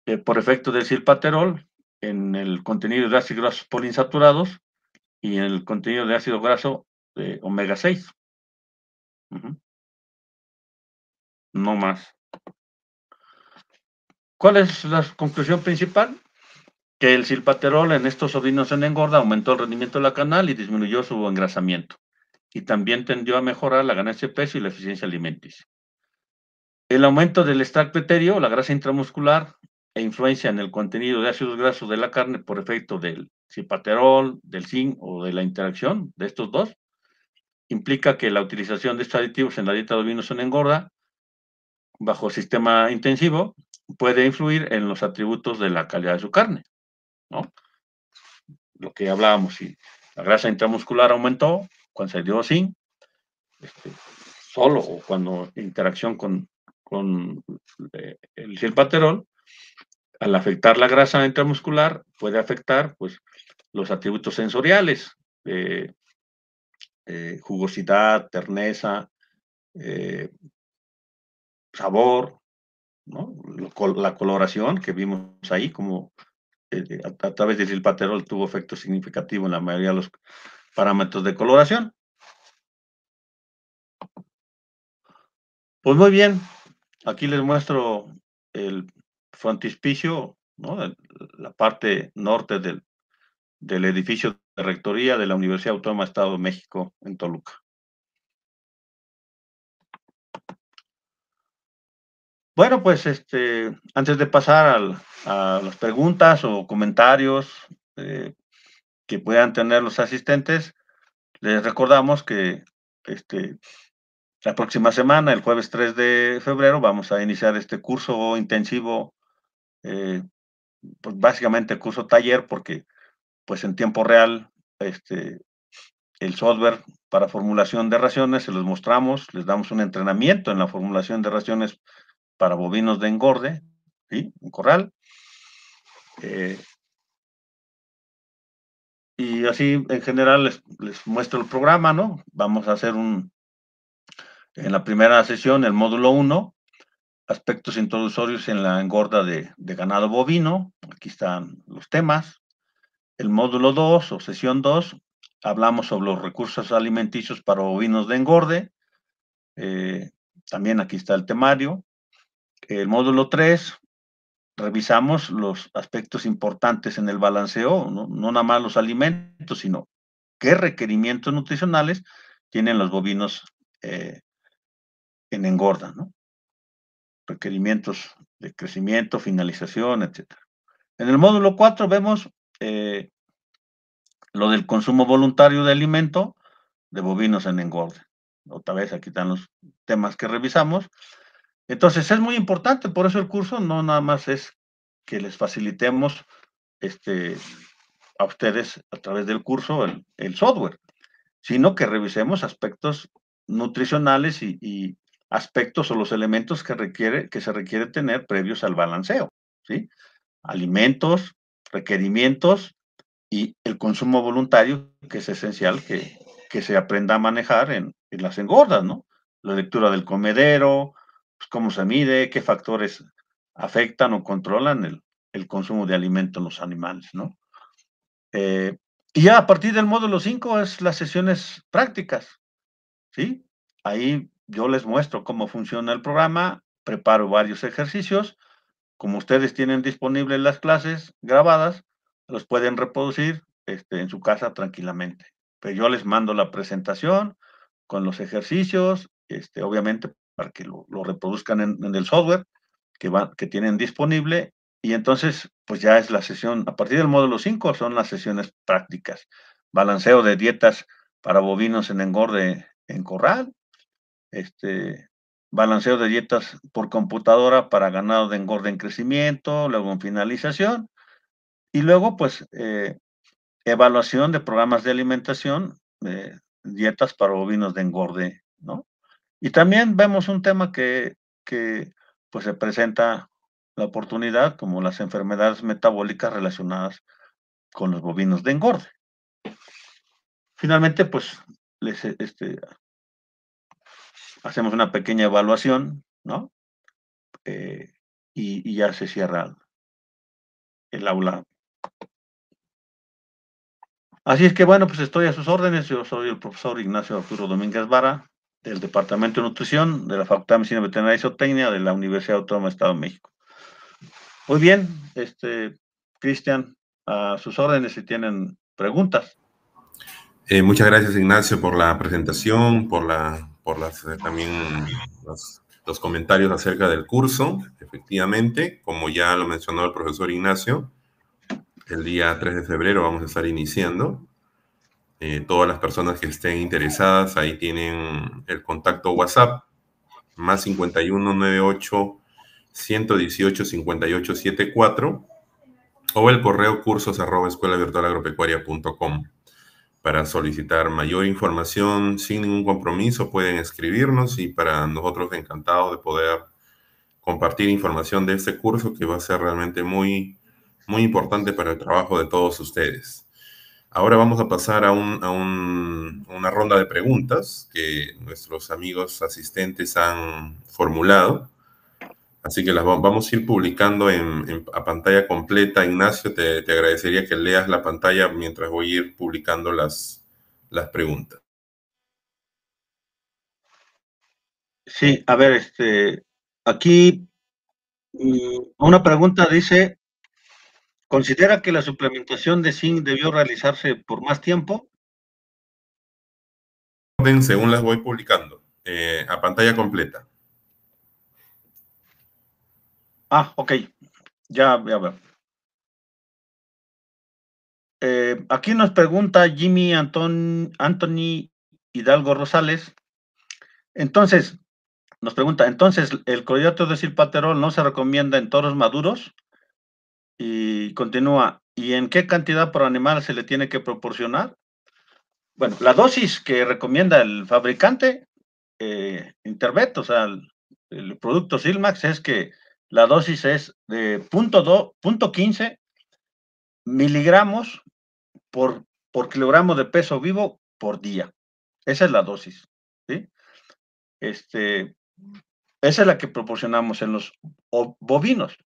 eh, por efecto del silpaterol en el contenido de ácidos grasos poliinsaturados y en el contenido de ácido graso de omega 6. No más. ¿Cuál es la conclusión principal? que el silpaterol en estos ovinos en engorda aumentó el rendimiento de la canal y disminuyó su engrasamiento. Y también tendió a mejorar la ganancia de peso y la eficiencia alimenticia. El aumento del extracto etéreo, la grasa intramuscular e influencia en el contenido de ácidos grasos de la carne por efecto del silpaterol, del zinc o de la interacción de estos dos, implica que la utilización de estos aditivos en la dieta de ovinos en engorda bajo sistema intensivo puede influir en los atributos de la calidad de su carne. ¿no? Lo que hablábamos, si la grasa intramuscular aumentó, cuando se dio sin, este, solo o cuando interacción con, con eh, el silpaterol, al afectar la grasa intramuscular puede afectar pues, los atributos sensoriales, eh, eh, jugosidad, terneza, sabor, la coloración que vimos ahí, como eh, a, través de silpaterol tuvo efecto significativo en la mayoría de los parámetros de coloración. Pues muy bien, aquí les muestro el frontispicio, la parte norte del, edificio de rectoría de la Universidad Autónoma de Estado de México en Toluca. Bueno, pues este, antes de pasar al, a las preguntas o comentarios eh, que puedan tener los asistentes. Les recordamos que este, la próxima semana, el jueves 3 de febrero, vamos a iniciar este curso intensivo, eh, pues básicamente curso taller, porque pues en tiempo real este, el software para formulación de raciones, se los mostramos, les damos un entrenamiento en la formulación de raciones para bovinos de engorde, ¿sí? un corral. Eh, y así en general les, muestro el programa, ¿no? Vamos a hacer un, en la primera sesión, el módulo 1, aspectos introductorios en la engorda de, ganado bovino. Aquí están los temas. El módulo 2 o sesión 2, hablamos sobre los recursos alimenticios para bovinos de engorde. Eh, también aquí está el temario. El módulo 3, revisamos los aspectos importantes en el balanceo, no, nada más los alimentos, sino qué requerimientos nutricionales tienen los bovinos eh, en engorda, ¿no? Requerimientos de crecimiento, finalización, etc. En el módulo 4 vemos eh, lo del consumo voluntario de alimento de bovinos en engorda. Otra vez aquí están los temas que revisamos. Entonces es muy importante, por eso el curso no nada más es que les facilitemos este, a ustedes a través del curso el, software, sino que revisemos aspectos nutricionales y, y, aspectos o los elementos que, requiere, que se requiere tener previos al balanceo, ¿sí? Alimentos, requerimientos y el consumo voluntario, que es esencial que, que se aprenda a manejar en, en las engordas, ¿no? La lectura del comedero, pues, cómo se mide, qué factores afectan o controlan el, consumo de alimento en los animales, ¿no? Eh, y ya a partir del módulo 5 es las sesiones prácticas, ¿sí? Ahí yo les muestro cómo funciona el programa, preparo varios ejercicios. Como ustedes tienen disponibles las clases grabadas, los pueden reproducir este, en su casa tranquilamente. Pero yo les mando la presentación con los ejercicios, este, obviamente para que lo, reproduzcan en, el software que, que tienen disponible. Y entonces, pues ya es la sesión, a partir del módulo 5 son las sesiones prácticas. Balanceo de dietas para bovinos en engorde en corral, este, balanceo de dietas por computadora para ganado de engorde en crecimiento, luego en finalización, y luego pues eh, evaluación de programas de alimentación, de eh, dietas para bovinos de engorde, ¿no? Y también vemos un tema que, que pues se presenta la oportunidad como las enfermedades metabólicas relacionadas con los bovinos de engorde. Finalmente, pues les, este, hacemos una pequeña evaluación, ¿no? Eh, y, ya se cierra el aula. Así es que bueno, pues estoy a sus órdenes. Yo soy el profesor Ignacio Arturo Domínguez Vara, del Departamento de Nutrición de la Facultad de Medicina Veterinaria y Zootecnia de la Universidad Autónoma de Estado de México. Muy bien, este, Cristian, a sus órdenes si tienen preguntas. Eh, muchas gracias, Ignacio, por la presentación, por, la, por las, eh, también los, los, comentarios acerca del curso. Efectivamente, como ya lo mencionó el profesor Ignacio, el día 3 de febrero vamos a estar iniciando eh, todas las personas que estén interesadas, ahí tienen el contacto WhatsApp, más 5198 118 58 o el correo cursos arroba escuela virtual Para solicitar mayor información sin ningún compromiso pueden escribirnos y para nosotros encantados de poder compartir información de este curso que va a ser realmente muy, muy importante para el trabajo de todos ustedes. Ahora vamos a pasar a, una ronda de preguntas que nuestros amigos asistentes han formulado. Así que las vamos a ir publicando en, a pantalla completa. Ignacio, te, agradecería que leas la pantalla mientras voy a ir publicando las, las preguntas. Sí, a ver, este, aquí mm, una pregunta dice, ¿Considera que la suplementación de zinc debió realizarse por más tiempo? Según las voy publicando, eh, a pantalla completa. Ah, ok. Ya, ya ver eh, aquí nos pregunta Jimmy Anthony Hidalgo Rosales. Entonces, nos pregunta, entonces, ¿el clorhidrato de silpaterol no se recomienda en toros maduros? Y continúa, ¿y en qué cantidad por animal se le tiene que proporcionar? Bueno, la dosis que recomienda el fabricante eh, Intervet, o sea, el, producto Silmax, es que la dosis es de 0.15 miligramos por, por kilogramo de peso vivo por día. Esa es la dosis. Este, esa es la que proporcionamos en los bovinos.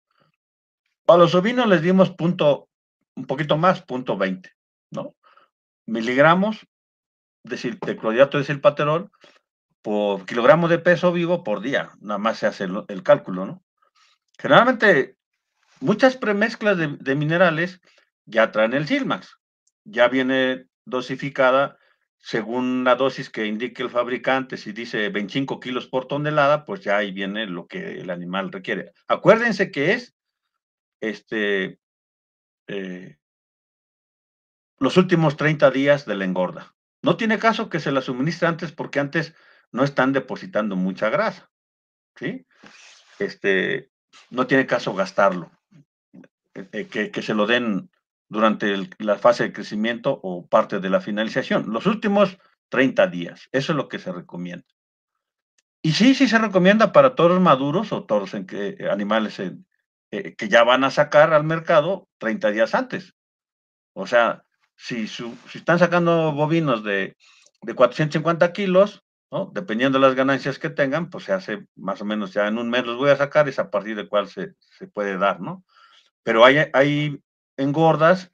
A los ovinos les dimos punto, un poquito más, punto 20, ¿no? Miligramos de, de clorhidrato de silpaterol por kilogramo de peso vivo por día. Nada más se hace el, cálculo, ¿no? Generalmente, muchas premezclas de, de minerales ya traen el Silmax. Ya viene dosificada según la dosis que indique el fabricante, si dice 25 kilos por tonelada, pues ya ahí viene lo que el animal requiere. Acuérdense que es este, eh, los últimos 30 días de la engorda. No tiene caso que se la suministre antes porque antes no están depositando mucha grasa. ¿sí? Este, no tiene caso gastarlo. Eh, eh, que, se lo den durante la fase de crecimiento o parte de la finalización. Los últimos 30 días. Eso es lo que se recomienda. Y sí, sí se recomienda para toros maduros o toros en que, animales en, eh, que ya van a sacar al mercado 30 días antes. O sea, si, si están sacando bovinos de, 450 kilos, ¿no? dependiendo de las ganancias que tengan, pues se hace más o menos ya en un mes los voy a sacar, es a partir de cuál se, se puede dar, ¿no? Pero hay, hay engordas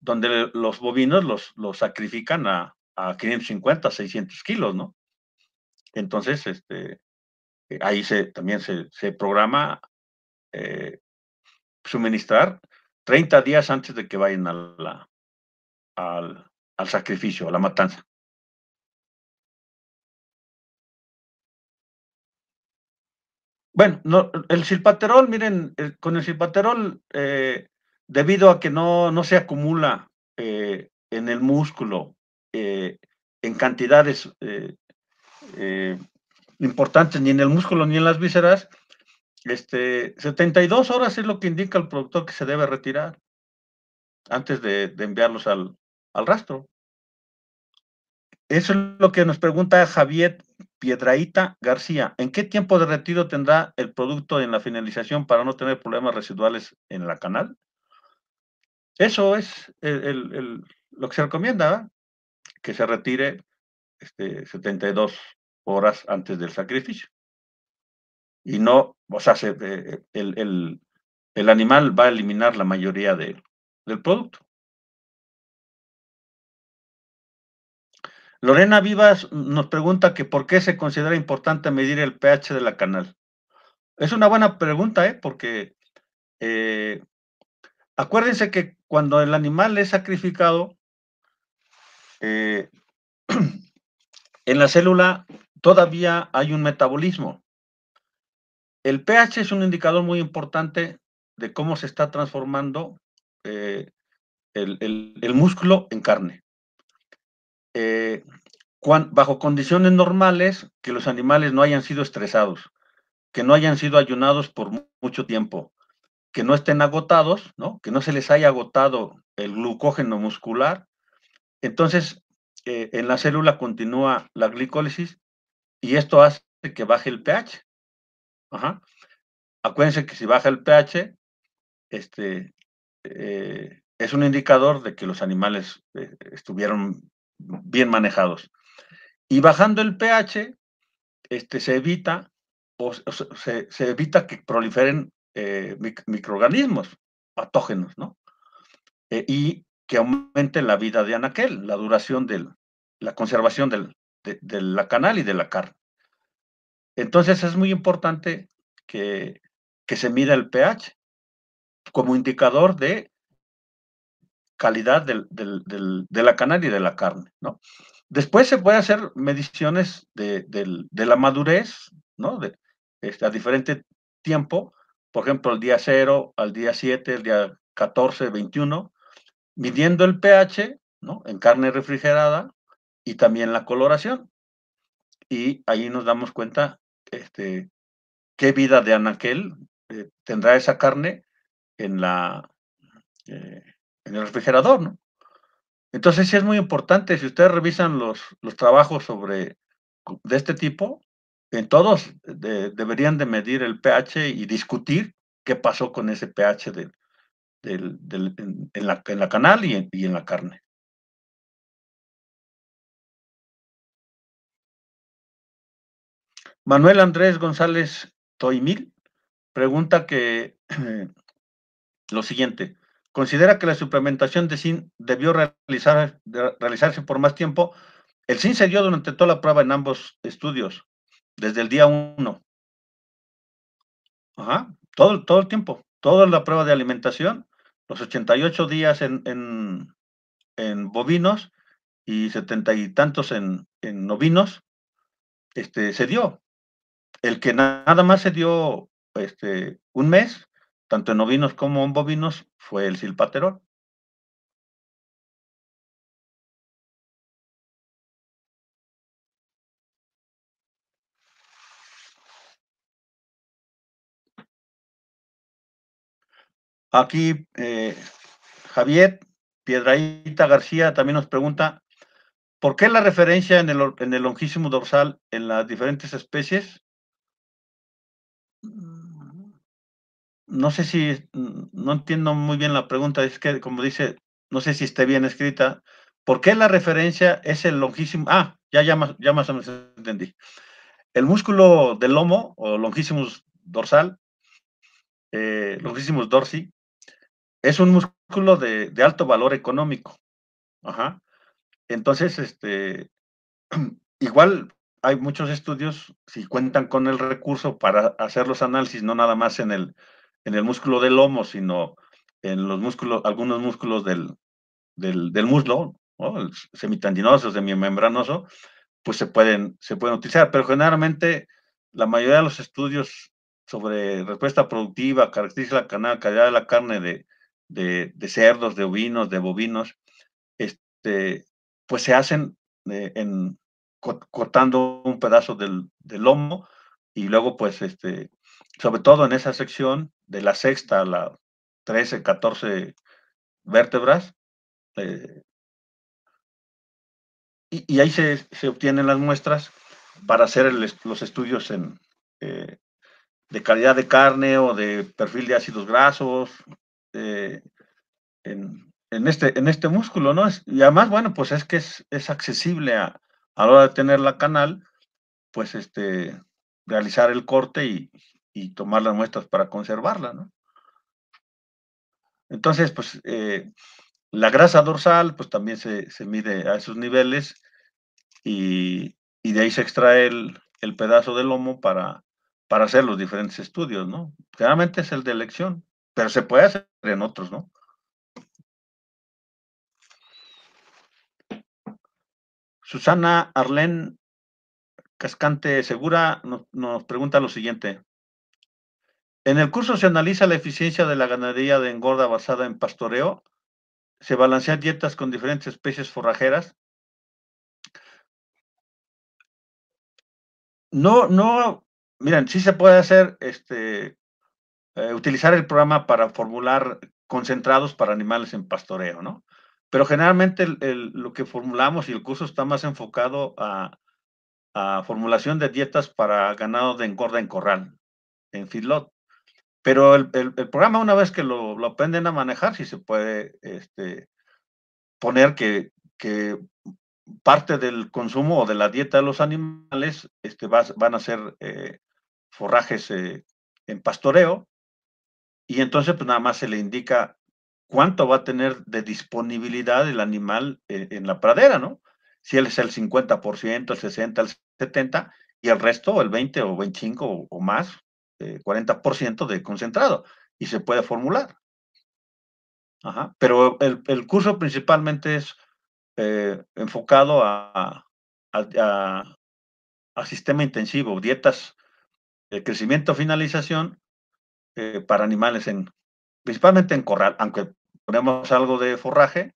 donde los bovinos los, los sacrifican a, a 550, 600 kilos, ¿no? Entonces, este, eh, ahí se, también se, programa eh, suministrar 30 días antes de que vayan a la, al, al sacrificio, a la matanza. Bueno, el silpaterol, miren, con el silpaterol, eh, debido a que no, no se acumula eh, en el músculo eh, en cantidades importantes ni en el músculo ni en las vísceras, este, 72 horas es lo que indica el productor que se debe retirar antes de, enviarlos al, rastro. Eso es lo que nos pregunta Javier Piedraíta García. ¿En qué tiempo de retiro tendrá el producto en la finalización para no tener problemas residuales en la canal? Eso es lo que se recomienda, ¿eh? que se retire 72 este, horas antes del sacrificio y no, o sea, eh, eh, el, animal va a eliminar la mayoría del producto. Lorena Vivas nos pregunta que por qué se considera importante medir el pH de la canal. Es una buena pregunta, ¿eh? porque acuérdense que cuando el animal es sacrificado, en la célula todavía hay un metabolismo. El pH es un indicador muy importante de cómo se está transformando eh, el, músculo en carne. Eh, bajo condiciones normales, que los animales no hayan sido estresados, que no hayan sido ayunados por mucho tiempo, que no estén agotados, que no se les haya agotado el glucógeno muscular, entonces eh, en la célula continúa la glicólisis y esto hace que baje el pH. Ajá. Acuérdense que si baja el pH, este, eh, es un indicador de que los animales eh, estuvieron bien manejados. Y bajando el pH, este, se evita o, se, evita que proliferen eh, microorganismos patógenos, ¿no? y que aumente la vida de anaquel, la duración de la conservación del, de la canal y de la carne. Entonces es muy importante que, se mida el pH como indicador de calidad de la canaria y de la carne, ¿no? Después se puede hacer mediciones de, la madurez, ¿no? De, este, a diferente tiempo, por ejemplo, el día 0, al día 7, el día 14, 21, midiendo el pH, ¿no? En carne refrigerada y también la coloración. Y ahí nos damos cuenta este, qué vida de anaquel eh, tendrá esa carne en, la, eh, en el refrigerador, ¿no? Entonces sí es muy importante, si ustedes revisan los, los trabajos sobre, de este tipo, en todos deberían de medir el pH y discutir qué pasó con ese pH en, la, la, canal y y en la carne. Manuel Andrés González Toimil pregunta que lo siguiente. ¿Considera que la suplementación de zinc debió realizarse por más tiempo? El zinc se dio durante toda la prueba en ambos estudios, desde el día 1. Ajá, todo, todo el tiempo, toda la prueba de alimentación, los 88 días en, en, bovinos y setenta y tantos en, en ovinos, este, se dio el que nada más se dio este, un mes, tanto en ovinos como en bovinos, fue el silpaterol. Aquí eh, Javier Piedraíta García también nos pregunta, ¿por qué la referencia en el longísimo dorsal en las diferentes especies? no sé si, mm, no entiendo muy bien la pregunta, es que como dice, no sé si esté bien escrita, ¿por qué la referencia es el longísimo? Ah, ya, ya, más, ya o menos entendí. El músculo del lomo o longísimos dorsal, eh, longísimos dorsi, es un músculo de, de alto valor económico. Ajá. Entonces, este, igual hay muchos estudios, si cuentan con el recurso para hacer los análisis, no nada más en el en el músculo del lomo, sino en los músculos, algunos músculos del, del, del muslo, ¿no? semitendinoso, semimembranoso, pues se pueden, se pueden utilizar. Pero generalmente la mayoría de los estudios sobre respuesta productiva, característica de la calidad de la carne de, de, cerdos, de ovinos, de bovinos, este, pues se hacen eh, en, cortando un pedazo del, del, lomo y luego pues este, sobre todo en esa sección de la sexta a la 13, 14 vértebras. Eh, y, ahí se, obtienen las muestras para hacer los estudios en, eh, de calidad de carne o de perfil de ácidos grasos eh, en, este, en este músculo, ¿no? Y además, bueno, pues es que es, accesible a, a la hora de tener la canal, pues este, realizar el corte y, y tomar las muestras para conservarla, ¿no? Entonces, pues eh, la grasa dorsal, pues también se, mide a esos niveles y, de ahí se extrae el, pedazo del lomo para, para hacer los diferentes estudios, ¿no? Generalmente es el de elección, pero se puede hacer en otros, ¿no? Susana Arlén Cascante Segura nos pregunta lo siguiente. En el curso se analiza la eficiencia de la ganadería de engorda basada en pastoreo, se balancean dietas con diferentes especies forrajeras. No, no, miren, sí se puede hacer, este, eh, utilizar el programa para formular concentrados para animales en pastoreo, ¿no? Pero generalmente lo que formulamos y el curso está más enfocado a, formulación de dietas para ganado de engorda en corral, en feedlot. Pero el, programa, una vez que lo, aprenden a manejar, si se puede este, poner que, que parte del consumo o de la dieta de los animales este, van a ser eh, forrajes eh, en pastoreo y entonces pues, nada más se le indica cuánto va a tener de disponibilidad el animal eh, en la pradera, ¿no? Si él es el 50%, el 60%, el 70% y el resto, el 20 o 25 o más, 40% eh, de concentrado y se puede formular. Pero el, curso principalmente es eh, enfocado a, a, sistema intensivo, dietas de crecimiento, finalización eh, para animales, en, principalmente en corral, aunque ponemos algo de forraje,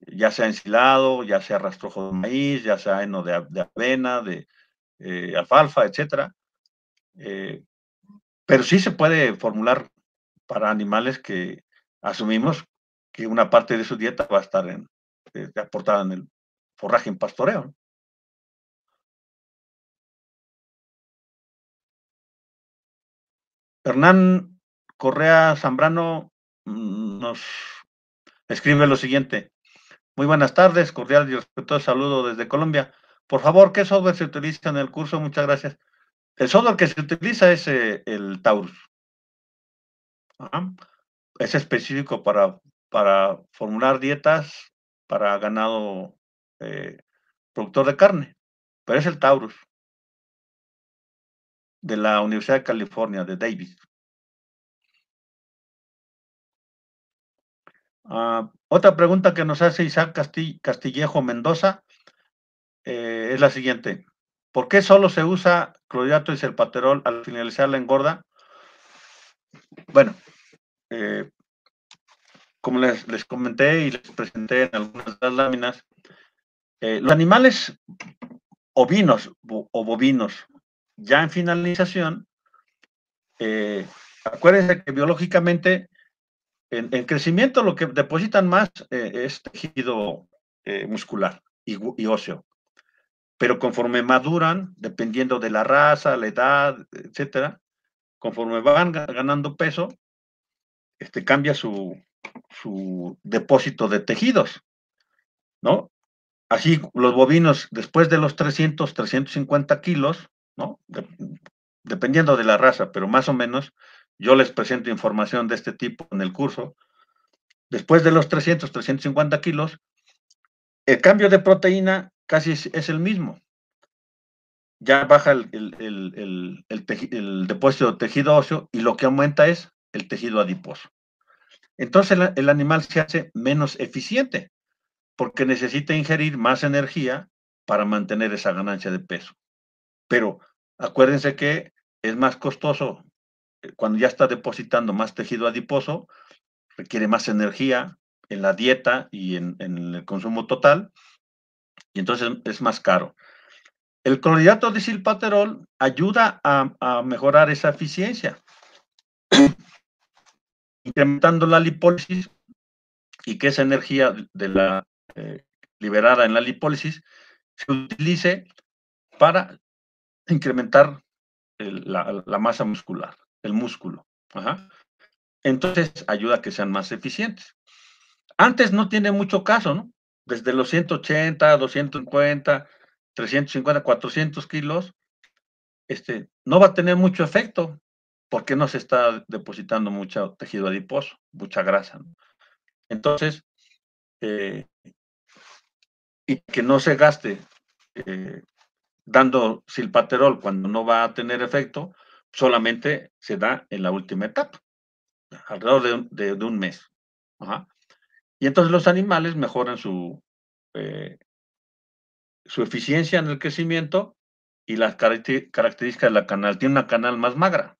ya sea ensilado, ya sea rastrojo de maíz, ya sea de, avena, de alfalfa, etcétera. Pero sí se puede formular para animales que asumimos que una parte de su dieta va a estar en, eh, aportada en el forraje en pastoreo. Hernán Correa Zambrano mm, nos escribe lo siguiente. Muy buenas tardes, cordial y respetuoso saludo desde Colombia. Por favor, ¿qué software se utiliza en el curso? Muchas gracias. El software que se utiliza es eh, el Taurus. Es específico para, para formular dietas para ganado eh, productor de carne, pero es el Taurus de la Universidad de California, de Davis. Ah, otra pregunta que nos hace Isaac Castillejo Mendoza eh, es la siguiente. ¿Por qué solo se usa clorhidrato y serpaterol al finalizar la engorda? Bueno, eh, como les, comenté y les presenté en algunas de las láminas, eh, los animales ovinos o bovinos ya en finalización, eh, acuérdense que biológicamente en, crecimiento lo que depositan más es tejido muscular y, óseo. Pero conforme maduran, dependiendo de la raza, la edad, etcétera, conforme van ganando peso, este, cambia su, su depósito de tejidos, ¿no? Así, los bovinos, después de los 300, 350 kilos, ¿no? dependiendo de la raza, pero más o menos, yo les presento información de este tipo en el curso. Después de los 300, 350 kilos, el cambio de proteína casi es, el mismo. Ya baja el, el, depósito de tejido óseo y lo que aumenta es el tejido adiposo. Entonces el animal se hace menos eficiente porque necesita ingerir más energía para mantener esa ganancia de peso. Pero acuérdense que es más costoso eh, cuando ya está depositando más tejido adiposo, requiere más energía en la dieta y en el consumo total, entonces es más caro. El clorhidrato de silpaterol ayuda a, mejorar esa eficiencia, incrementando la lipólisis y que esa energía de la, eh, liberada en la lipólisis se utilice para incrementar la, masa muscular, el músculo. Entonces ayuda a que sean más eficientes. Antes no tiene mucho caso, ¿no? desde los 180, 250, 350, 400 kilos, este, no va a tener mucho efecto porque no se está depositando mucho tejido adiposo, mucha grasa. Entonces, eh, y que no se gaste eh, dando silpaterol cuando no va a tener efecto, solamente se da en la última etapa, alrededor de, de un mes. Ajá. Y entonces los animales mejoran su, eh, su eficiencia en el crecimiento y las características de la canal. Tiene una canal más magra.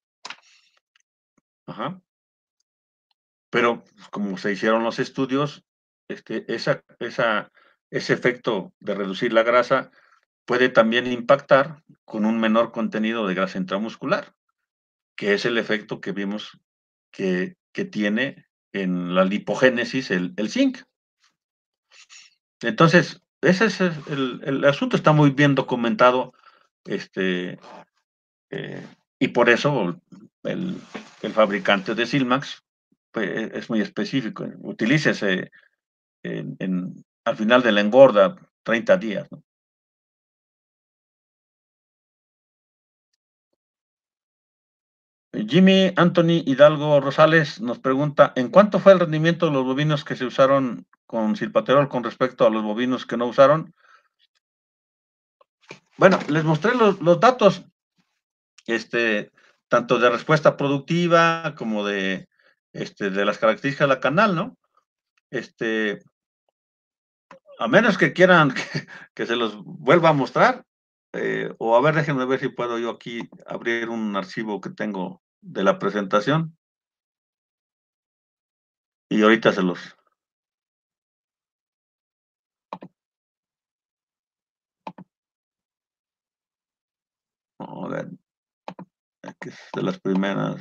Pero pues, como se hicieron los estudios, este, esa, esa, ese efecto de reducir la grasa puede también impactar con un menor contenido de grasa intramuscular, que es el efecto que vimos que, que tiene en la lipogénesis el, zinc. Entonces, ese es el, asunto, está muy bien documentado, este, eh, y por eso el, fabricante de Silmax pues, e, es muy específico, utilícese en, al final de la engorda 30 días. ¿no? Jimmy Anthony Hidalgo Rosales nos pregunta, ¿en cuánto fue el rendimiento de los bovinos que se usaron con silpaterol con respecto a los bovinos que no usaron? Bueno, les mostré los, datos, este, tanto de respuesta productiva como de, este, de las características de la canal, ¿no? Este, a menos que quieran que, se los vuelva a mostrar, eh, o a ver, déjenme ver si puedo yo aquí abrir un archivo que tengo de la presentación. Y ahorita se los, de las primeras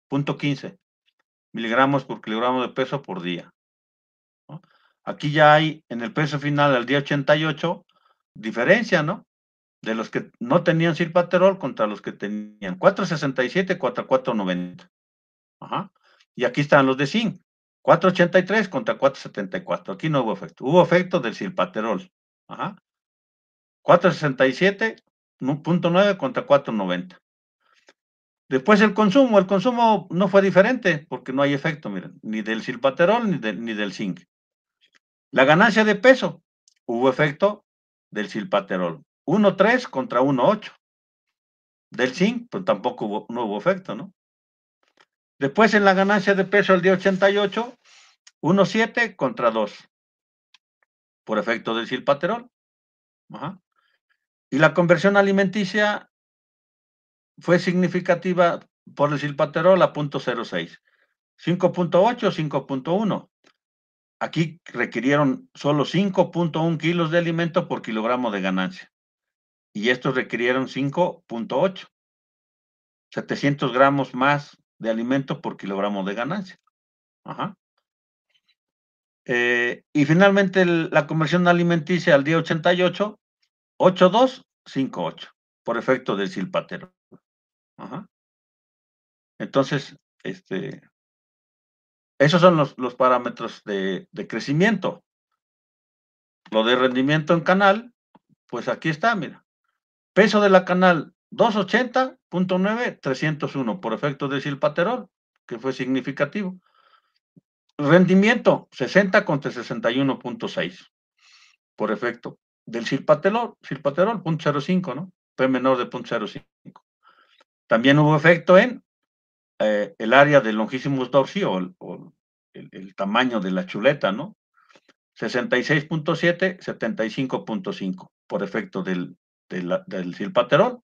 Punto 15 miligramos por kilogramo de peso por día. Aquí ya hay en el peso final al día 88 diferencia, ¿no? De los que no tenían silpaterol contra los que tenían 467 contra 490. Ajá. Y aquí están los de zinc. 483 contra 474. Aquí no hubo efecto. Hubo efecto del silpaterol. Ajá. 467.9 contra 490. Después el consumo, el consumo no fue diferente porque no hay efecto, miren, ni del silpaterol ni, ni del zinc. La ganancia de peso, hubo efecto del silpaterol, 1.3 contra 1.8. Del zinc, pero pues tampoco hubo, no hubo efecto, ¿no? Después en la ganancia de peso el día 88, 1.7 contra 2, por efecto del silpaterol. Y la conversión alimenticia fue significativa por el silpaterol a 0.06. 5.8, 5.1. Aquí requirieron solo 5.1 kilos de alimento por kilogramo de ganancia. Y estos requirieron 5.8. 700 gramos más de alimento por kilogramo de ganancia. Ajá. Eh, y finalmente la conversión alimenticia al día 88, 8.2, 5.8, por efecto del silpatero. Entonces, este, esos son los, los parámetros de, crecimiento. Lo de rendimiento en canal, pues aquí está, mira. Peso de la canal 280.9, 301 por efecto de silpaterol, que fue significativo. Rendimiento 60 contra 61.6 por efecto del silpaterol, silpaterol 0.05, ¿no? P menor de 0.05. También hubo efecto en eh, el área del longissimus dorsi o, el, tamaño de la chuleta, ¿no? 66.7, 75.5 por efecto del, del, silpaterol.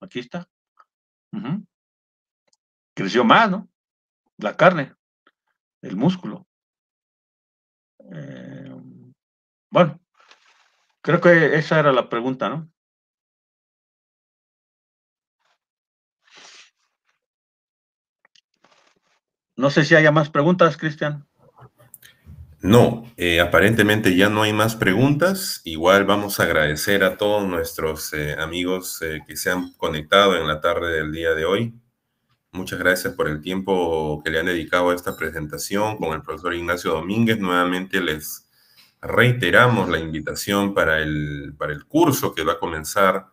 Aquí está. Creció más, ¿no? La carne, el músculo. Eh, bueno, creo que esa era la pregunta, ¿no? No sé si haya más preguntas, Cristian. No, eh, aparentemente ya no hay más preguntas. Igual vamos a agradecer a todos nuestros eh, amigos eh, que se han conectado en la tarde del día de hoy. Muchas gracias por el tiempo que le han dedicado a esta presentación con el profesor Ignacio Domínguez. Nuevamente les reiteramos la invitación para el, para el curso que va a comenzar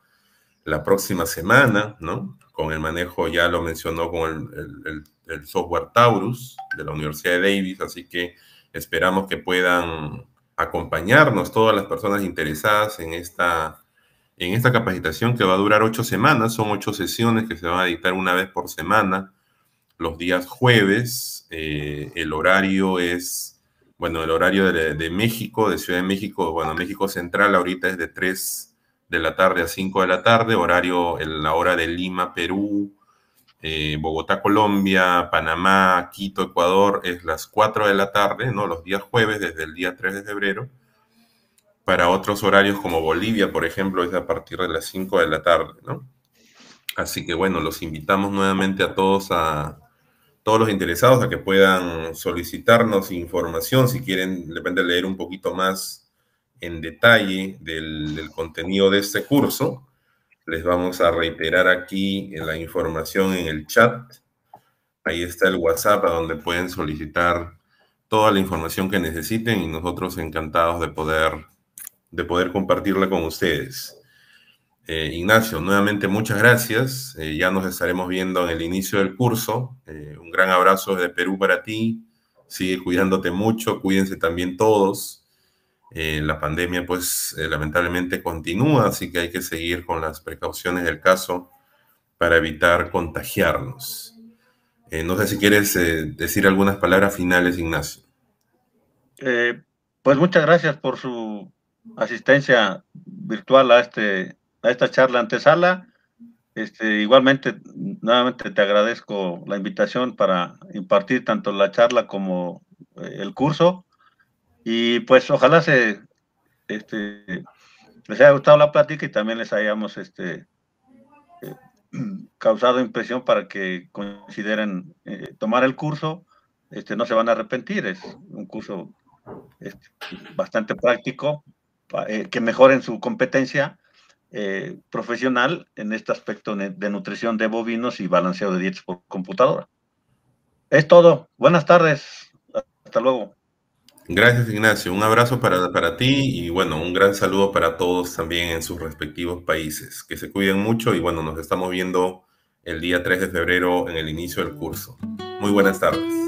la próxima semana, ¿no? Con el manejo, ya lo mencionó, con el, el el software Taurus de la Universidad de Davis, así que esperamos que puedan acompañarnos todas las personas interesadas en esta, en esta capacitación que va a durar ocho semanas, son ocho sesiones que se van a dictar una vez por semana, los días jueves, eh, el horario es, bueno, el horario de, México, de Ciudad de México, bueno, México Central ahorita es de 3 de la tarde a 5 de la tarde, horario en la hora de Lima, Perú, eh, Bogotá, Colombia, Panamá, Quito, Ecuador, es las 4 de la tarde, ¿no? Los días jueves, desde el día 3 de febrero. Para otros horarios como Bolivia, por ejemplo, es a partir de las 5 de la tarde, ¿no? Así que bueno, los invitamos nuevamente a todos a todos los interesados a que puedan solicitarnos información si quieren de leer un poquito más en detalle del contenido de este curso les vamos a reiterar aquí en la información en el chat. Ahí está el WhatsApp donde pueden solicitar toda la información que necesiten y nosotros encantados de poder, de poder compartirla con ustedes. Eh, Ignacio, nuevamente muchas gracias. Eh, ya nos estaremos viendo en el inicio del curso. Eh, un gran abrazo desde Perú para ti. Sigue cuidándote mucho. Cuídense también todos. Eh, la pandemia, pues, eh, lamentablemente continúa, así que hay que seguir con las precauciones del caso para evitar contagiarnos. Eh, no sé si quieres decir algunas palabras finales, Ignacio. pues muchas gracias por su asistencia virtual a, este, a esta charla antesala. Este, igualmente, nuevamente te agradezco la invitación para impartir tanto la charla como el curso y pues ojalá se, este, les haya gustado la plática y también les hayamos este, eh, causado impresión para que consideren eh, tomar el curso. Este, no se van a arrepentir, es un curso este, bastante práctico eh, que mejoren su competencia profesional en este aspecto de nutrición de bovinos y balanceo de dietas por computadora. Es todo. Buenas tardes. Hasta luego. Gracias, Ignacio. Un abrazo para, para ti y bueno, un gran saludo para todos también en sus respectivos países. Que se cuiden mucho y bueno, nos estamos viendo el día 3 de febrero en el inicio del curso. Muy buenas tardes.